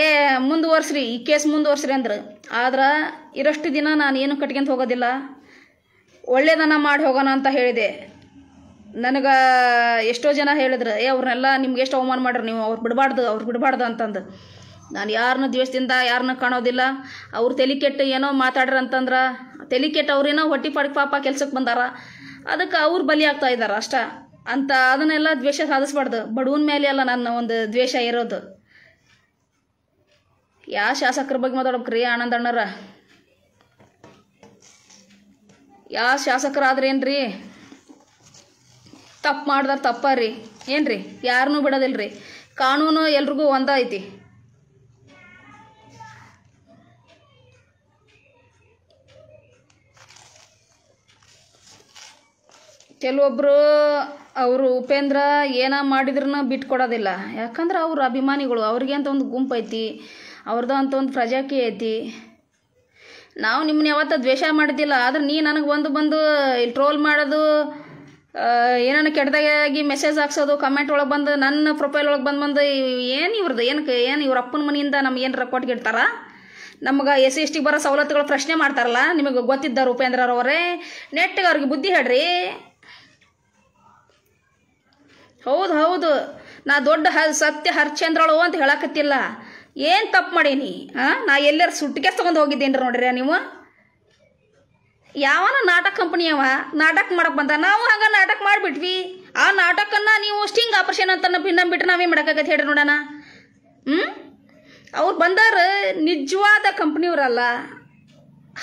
ಏ ಮುಂದುವರ್ಸ್ರಿ ಈ ಕೇಸ್ ಮುಂದುವರ್ಸ್ರಿ ಅಂದ್ರೆ ಆದ್ರೆ ಇರಷ್ಟು ದಿನ ನಾನು ಏನು ಕಟ್ಕೊಂತ ಹೋಗೋದಿಲ್ಲ ಒಳ್ಳೇದನ್ನು ಮಾಡಿ ಹೋಗೋಣ ಅಂತ ಹೇಳಿದೆ ನನಗೆ ಎಷ್ಟೋ ಜನ ಹೇಳಿದ್ರು ಏ ಅವ್ರನ್ನೆಲ್ಲ ನಿಮ್ಗೆ ಎಷ್ಟು ಅವಮಾನ ಮಾಡ್ರಿ ನೀವು ಅವ್ರು ಬಿಡಬಾರ್ದು ಅವ್ರು ಬಿಡಬಾರ್ದು ಅಂತಂದು ನಾನು ಯಾರನ್ನ ದ್ವೇಷದಿಂದ ಯಾರನ್ನ ಕಾಣೋದಿಲ್ಲ ಅವ್ರು ತಲೆ ಕೆಟ್ಟು ಏನೋ ಮಾತಾಡ್ರಿ ಅಂತಂದ್ರೆ ತಲೆ ಕೆಟ್ಟು ಅವ್ರೇನೋ ಹೊಟ್ಟಿ ಪಾಪ ಕೆಲ್ಸಕ್ಕೆ ಬಂದಾರ ಅದಕ್ಕೆ ಅವ್ರು ಬಲಿ ಆಗ್ತಾ ಇದ್ದಾರೆ ಅಷ್ಟ ಅಂತ ಅದನ್ನೆಲ್ಲ ದ್ವೇಷ ಸಾಧಿಸ್ಬಾರ್ದು ಬಡವನ ಮೇಲೆ ಅಲ್ಲ ನನ್ನ ಒಂದು ದ್ವೇಷ ಇರೋದು ಯಾವ ಶಾಸಕರ ಬಗ್ಗೆ ಮಾತಾಡ್ಬೇಕ್ರಿ ಆನಂದ ಅಣ್ಣರ ಯಾವ ಶಾಸಕರಾದ್ರೇನ್ರಿ ತಪ್ಪು ಮಾಡ್ದಾರ ತಪ್ಪ ರೀ ಏನು ರೀ ಯಾರನ್ನೂ ಬಿಡೋದಿಲ್ಲ ರೀ ಕಾನೂನು ಎಲ್ರಿಗೂ ಒಂದ ಐತಿ ಕೆಲವೊಬ್ಬರು ಅವರು ಉಪೇಂದ್ರ ಏನ ಮಾಡಿದ್ರೂ ಬಿಟ್ಕೊಡೋದಿಲ್ಲ ಯಾಕಂದ್ರೆ ಅವ್ರ ಅಭಿಮಾನಿಗಳು ಅವ್ರಿಗೆ ಅಂತ ಒಂದು ಗುಂಪು ಐತಿ ಅವ್ರದ್ದು ಅಂತ ಒಂದು ಪ್ರಜಾಕಿ ಐತಿ ನಾವು ನಿಮ್ಮನ್ನ ಯಾವತ್ತ ದ್ವೇಷ ಮಾಡಿದ್ದಿಲ್ಲ ಆದ್ರೆ ನೀ ನನಗೆ ಬಂದು ಬಂದು ಇಲ್ಲಿ ಟ್ರೋಲ್ ಮಾಡೋದು ಏನೇನು ಕೆಟ್ಟದಾಗಿ ಮೆಸೇಜ್ ಹಾಕ್ಸೋದು ಕಮೆಂಟ್ ಒಳಗೆ ಬಂದು ನನ್ನ ಪ್ರೊಫೈಲ್ ಒಳಗೆ ಬಂದು ಬಂದು ಏನು ಇವ್ರದ್ದು ಏನಕ್ಕೆ ಏನು ಇವ್ರ ಅಪ್ಪನ ಮನೆಯಿಂದ ನಮ್ಗೆ ಏನು ರೊಕ್ಕ ಇಡ್ತಾರ ನಮ್ಗೆ ಎಸ್ ಸಿ ಎಸ್ ಟಿಗೆ ಬರೋ ಸವಲತ್ತುಗಳು ಪ್ರಶ್ನೆ ಮಾಡ್ತಾರಲ್ಲ ನಿಮಗೆ ಗೊತ್ತಿದ್ದ ಅವರೇ ನೆಟ್ಟಿಗೆ ಅವ್ರಿಗೆ ಬುದ್ಧಿ ಹೇಳ್ರಿ ಹೌದು ಹೌದು ನಾ ದೊಡ್ಡ ಹ ಸತ್ಯ ಹರ್ಚಂದ್ರಳು ಅಂತ ಹೇಳಕತ್ತಿಲ್ಲ ಏನು ತಪ್ಪು ಮಾಡೀನಿ ಹಾಂ ನಾ ಎಲ್ಲರ ಸುಟ್ಟಿಗೆ ತೊಗೊಂಡು ಹೋಗಿದ್ದೇನ್ರಿ ನೋಡ್ರಿ ನೀವು ಯಾವನ ನಾಟಕ ಕಂಪನಿ ಅವ ನಾಟಕ ಮಾಡಕ್ ಬಂದ ನಾವು ಹಂಗ ನಾಟಕ ಮಾಡ್ಬಿಟ್ವಿ ಆ ನಾಟಕನ್ನ ನೀವು ಸ್ಟಿಂಗ್ ಆಪರೇಷನ್ ಅಂತ ನಂಬಿಟ್ಟು ನಾವೇ ಮಾಡಕ್ಕಾಗತ್ತೆ ಹೇಳಿ ನೋಡೋಣ ಹ್ಮ್ ಅವ್ರು ಬಂದಾರ ನಿಜವಾದ ಕಂಪ್ನಿಯವರಲ್ಲ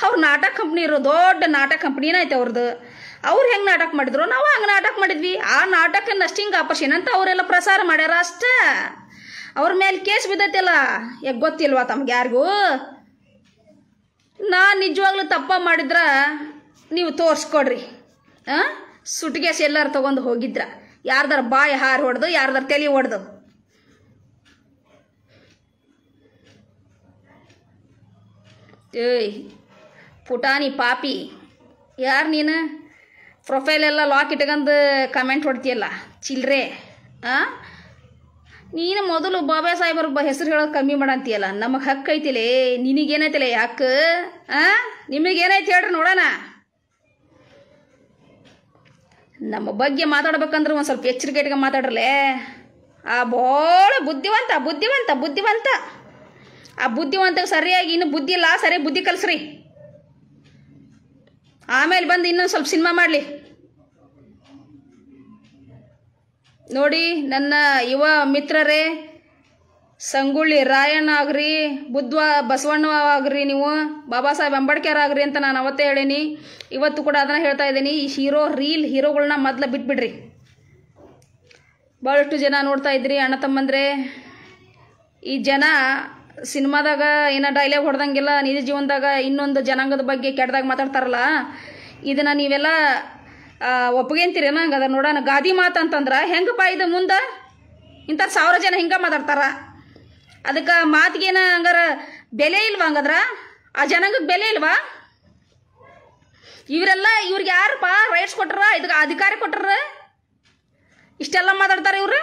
ಅವ್ರ ನಾಟಕ ಕಂಪ್ನಿ ಇರೋ ದೊಡ್ಡ ನಾಟಕ ಕಂಪ್ನಿನ ಐತೆ ಅವ್ರದ್ದು ಅವ್ರು ಹೆಂಗೆ ನಾಟಕ ಮಾಡಿದ್ರು ನಾವು ಹಂಗೆ ನಾಟಕ ಮಾಡಿದ್ವಿ ಆ ನಾಟಕನ ಸ್ಟಿಂಗ್ ಆಪರೇಷನ್ ಅಂತ ಅವರೆಲ್ಲ ಪ್ರಸಾರ ಮಾಡ್ಯಾರ ಅಷ್ಟ ಅವ್ರ ಮೇಲೆ ಕೇಸ್ ಬಿದ್ದತಿಲ್ಲ ಯಾಕೆ ಗೊತ್ತಿಲ್ವಾ ತಮ್ಗೆ ಯಾರಿಗೂ ನಾ ನಿಜವಾಗ್ಲೂ ತಪ್ಪ ಮಾಡಿದ್ರ ನೀವು ತೋರಿಸ್ಕೊಡ್ರಿ ಹಾಂ ಸುಟ್ಗೇಸ್ ಎಲ್ಲರೂ ತೊಗೊಂಡು ಹೋಗಿದ್ರ ಯಾರ್ದಾರ ಬಾಯಿ ಹಾರು ಹೊಡೆದು ಯಾರ್ದಾರ ತಲೆ ಹೊಡೆದು ಏಯ್ ಪುಟಾನಿ ಪಾಪಿ ಯಾರು ನೀನು ಪ್ರೊಫೈಲೆಲ್ಲ ಲಾಕ್ ಇಟ್ಕೊಂಡು ಕಮೆಂಟ್ ಹೊಡ್ತೀಯಲ್ಲ ಚಿಲ್ರೆ ಹಾಂ ನೀನು ಮೊದಲು ಬಾಬಾ ಸಾಹೇಬರ ಹೆಸರು ಹೇಳೋದು ಕಮ್ಮಿ ಅಂತೀಯಲ್ಲ ನಮಗೆ ಹಕ್ಕು ಐತಿಲೇ ನಿನಗೇನೈತಿಲ್ಲ ಯಾಕೆ ಆ ನಿಮಗೇನೈತಿ ಹೇಳ್ರಿ ನೋಡೋಣ ನಮ್ಮ ಬಗ್ಗೆ ಮಾತಾಡ್ಬೇಕಂದ್ರೆ ಒಂದು ಸ್ವಲ್ಪ ಇಟ್ಕೊಂಡು ಮಾತಾಡ್ರಲೇ ಆ ಭಾಳ ಬುದ್ಧಿವಂತ ಬುದ್ಧಿವಂತ ಬುದ್ಧಿವಂತ ಆ ಬುದ್ಧಿವಂತ ಸರಿಯಾಗಿ ಇನ್ನು ಬುದ್ಧಿ ಇಲ್ಲ ಸರಿ ಬುದ್ಧಿ ಕಲಿಸ್ರಿ ಆಮೇಲೆ ಬಂದು ಇನ್ನೊಂದು ಸ್ವಲ್ಪ ಸಿನಿಮಾ ಮಾಡಲಿ ನೋಡಿ ನನ್ನ ಯುವ ಮಿತ್ರರೇ ಸಂಗೊಳ್ಳಿ ರಾಯಣ್ಣ ಆಗ್ರಿ ಬುದ್ಧ ಬಸವಣ್ಣ ಆಗ್ರಿ ನೀವು ಬಾಬಾ ಸಾಹೇಬ್ ಅಂಬೇಡ್ಕರ್ ಆಗ್ರಿ ಅಂತ ನಾನು ಅವತ್ತೇ ಹೇಳೀನಿ ಇವತ್ತು ಕೂಡ ಅದನ್ನು ಹೇಳ್ತಾ ಇದ್ದೀನಿ ಈ ಹೀರೋ ರೀಲ್ ಹೀರೋಗಳನ್ನ ಮೊದಲು ಬಿಟ್ಬಿಡ್ರಿ ಭಾಳಷ್ಟು ಜನ ನೋಡ್ತಾ ಇದ್ರಿ ಅಣ್ಣ ತಮ್ಮಂದ್ರೆ ಈ ಜನ ಸಿನಿಮಾದಾಗ ಏನೋ ಡೈಲಾಗ್ ಹೊಡೆದಂಗಿಲ್ಲ ನಿಜ ಜೀವನದಾಗ ಇನ್ನೊಂದು ಜನಾಂಗದ ಬಗ್ಗೆ ಕೆಟ್ಟದಾಗ ಮಾತಾಡ್ತಾರಲ್ಲ ಇದನ್ನು ನೀವೆಲ್ಲ ಒಪ್ಕೊಂತೀರೇನ ಹಂಗದ ನೋಡೋಣ ಗಾದಿ ಮಾತು ಅಂತಂದ್ರೆ ಹೆಂಗಪ್ಪ ಇದು ಮುಂದೆ ಇಂಥ ಸಾವಿರ ಜನ ಹಿಂಗೆ ಮಾತಾಡ್ತಾರ ಅದಕ್ಕೆ ಮಾತಿಗೇನ ಹಂಗಾರ ಬೆಲೆ ಇಲ್ವಾ ಹಂಗದ್ರ ಆ ಜನಂಗಕ್ಕೆ ಬೆಲೆ ಇಲ್ವಾ ಇವರೆಲ್ಲ ಇವ್ರಿಗೆ ಯಾರಪ್ಪ ರೈಟ್ಸ್ ಕೊಟ್ರ ಇದಕ್ಕೆ ಅಧಿಕಾರ ಕೊಟ್ರ ಇಷ್ಟೆಲ್ಲ ಮಾತಾಡ್ತಾರೆ ಇವರು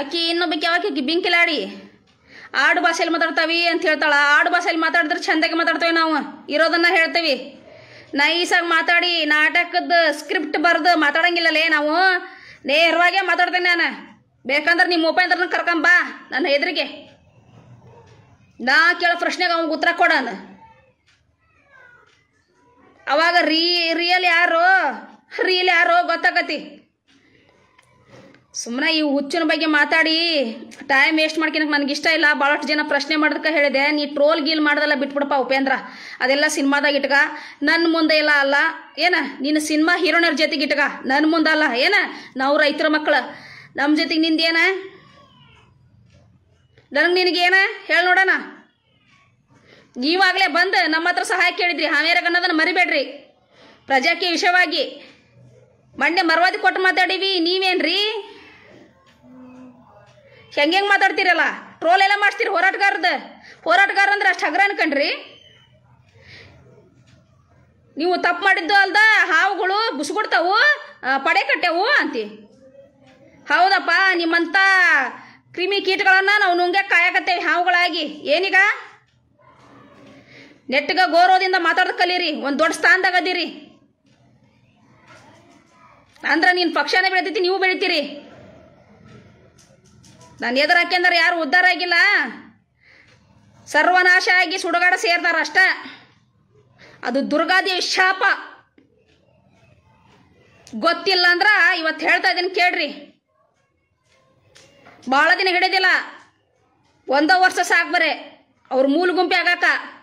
ಆಕಿ ಇನ್ನೊಬ್ಬಕ್ಕೆ ಆಕೆ ಬಿಂಕಿಲಾಡಿ ಆಡು ಭಾಷೆಯಲ್ಲಿ ಮಾತಾಡ್ತಾವಿ ಅಂತ ಹೇಳ್ತಾಳ ಆಡು ಭಾಷೆಯಲ್ಲಿ ಮಾತಾಡಿದ್ರೆ ಚಂದಾಗಿ ಮಾತಾಡ್ತೇವೆ ನಾವು ಇರೋದನ್ನ ಹೇಳ್ತೇವೆ ನೈಸಾಗಿ ಮಾತಾಡಿ ನಾಟಕದ ಸ್ಕ್ರಿಪ್ಟ್ ಬರೆದು ಮಾತಾಡಂಗಿಲ್ಲಲೇ ನಾವು ನೇರವಾಗೆ ಮಾತಾಡ್ತೇನೆ ನಾನು ಬೇಕಂದ್ರೆ ನಿಮ್ಮ ಅಂದ್ರೆ ಕರ್ಕೊಂಬಾ ನನ್ನ ಎದುರಿಗೆ ನಾ ಕೇಳೋ ಪ್ರಶ್ನೆಗೆ ಅವ್ನಿಗೆ ಉತ್ತರ ಕೊಡೋಣ ಅವಾಗ ರೀ ರಿಯಲ್ ಯಾರು ರಿಯಲ್ ಯಾರೋ ಗೊತ್ತಾಗತಿ ಸುಮ್ಮನೆ ಈ ಹುಚ್ಚಿನ ಬಗ್ಗೆ ಮಾತಾಡಿ ಟೈಮ್ ವೇಸ್ಟ್ ಮಾಡ್ಕಿನಕ್ಕೆ ನನಗೆ ಇಷ್ಟ ಇಲ್ಲ ಭಾಳಷ್ಟು ಜನ ಪ್ರಶ್ನೆ ಮಾಡೋದಕ್ಕೆ ಹೇಳಿದೆ ನೀ ಟ್ರೋಲ್ ಗೀಲ್ ಮಾಡ್ದೆಲ್ಲ ಬಿಟ್ಬಿಡಪ್ಪ ಉಪೇಂದ್ರ ಅದೆಲ್ಲ ಸಿನಿಮಾದಾಗ ಇಟ್ಕ ನನ್ನ ಮುಂದೆ ಇಲ್ಲ ಅಲ್ಲ ಏನ ನಿನ್ನ ಸಿನಿಮಾ ಹೀರೋನವ್ರ ಜೊತೆಗೆ ಇಟ್ಕ ನನ್ನ ಮುಂದೆ ಅಲ್ಲ ಏನ ನಾವು ರೈತರ ಮಕ್ಕಳು ನಮ್ಮ ಜೊತೆಗೆ ನಿಂದೇನ ನನಗೆ ನಿನಗೇನ ಹೇಳಿ ನೋಡೋಣ ಈವಾಗಲೇ ಬಂದು ನಮ್ಮ ಹತ್ರ ಸಹಾಯ ಕೇಳಿದ್ರಿ ಹಾವೇರಗನ್ನೋದನ್ನು ಮರಿಬೇಡ್ರಿ ಪ್ರಜಾಕೀಯ ವಿಷಯವಾಗಿ ಮಂಡ್ಯ ಮರವಾದಿ ಕೊಟ್ಟು ಮಾತಾಡೀವಿ ನೀವೇನ್ರಿ ಹೆಂಗೆ ಹೆಂಗೆ ಮಾತಾಡ್ತೀರಲ್ಲ ಟ್ರೋಲ್ ಎಲ್ಲ ಮಾಡಿಸ್ತೀರಿ ಹೋರಾಟಗಾರದ ಹೋರಾಟಗಾರ ಅಂದ್ರೆ ಅಷ್ಟು ಹಗ್ರ ಅನ್ಕಂಡ್ರಿ ನೀವು ತಪ್ಪು ಮಾಡಿದ್ದು ಅಲ್ದ ಹಾವುಗಳು ಬುಸುಗುಡ್ತಾವು ಪಡೆ ಕಟ್ಟೆವು ಅಂತಿ ಹೌದಪ್ಪ ನಿಮ್ಮಂಥ ಕ್ರಿಮಿ ಕೀಟಗಳನ್ನು ನಾವು ನುಂಗೆ ಕಾಯಕತ್ತೇವೆ ಹಾವುಗಳಾಗಿ ಏನೀಗ ನೆಟ್ಟಗ ಗೌರವದಿಂದ ಮಾತಾಡೋದು ಕಲೀರಿ ಒಂದು ದೊಡ್ಡ ಸ್ಥಾನದಾಗ ಅದೀರಿ ಅಂದ್ರೆ ನೀನು ಪಕ್ಷನೇ ಬೆಳಿತೈತಿ ನೀವು ಬೆಳಿತೀರಿ ನಾನು ಎದುರು ಹಾಕ್ಯಂದ್ರೆ ಯಾರು ಉದ್ಧಾರ ಆಗಿಲ್ಲ ಸರ್ವನಾಶ ಆಗಿ ಸುಡುಗಾಡ ಸೇರ್ತಾರ ಅಷ್ಟ ಅದು ದುರ್ಗಾದೇವಿ ಶಾಪ ಗೊತ್ತಿಲ್ಲ ಅಂದ್ರೆ ಇವತ್ತು ಹೇಳ್ತಾ ಇದ್ದೀನಿ ಕೇಳ್ರಿ ಭಾಳ ದಿನ ಹಿಡಿದಿಲ್ಲ ಒಂದೋ ವರ್ಷ ಸಾಕು ಬರೇ ಅವ್ರ ಮೂಲ ಗುಂಪಿ ಆಗಾಕ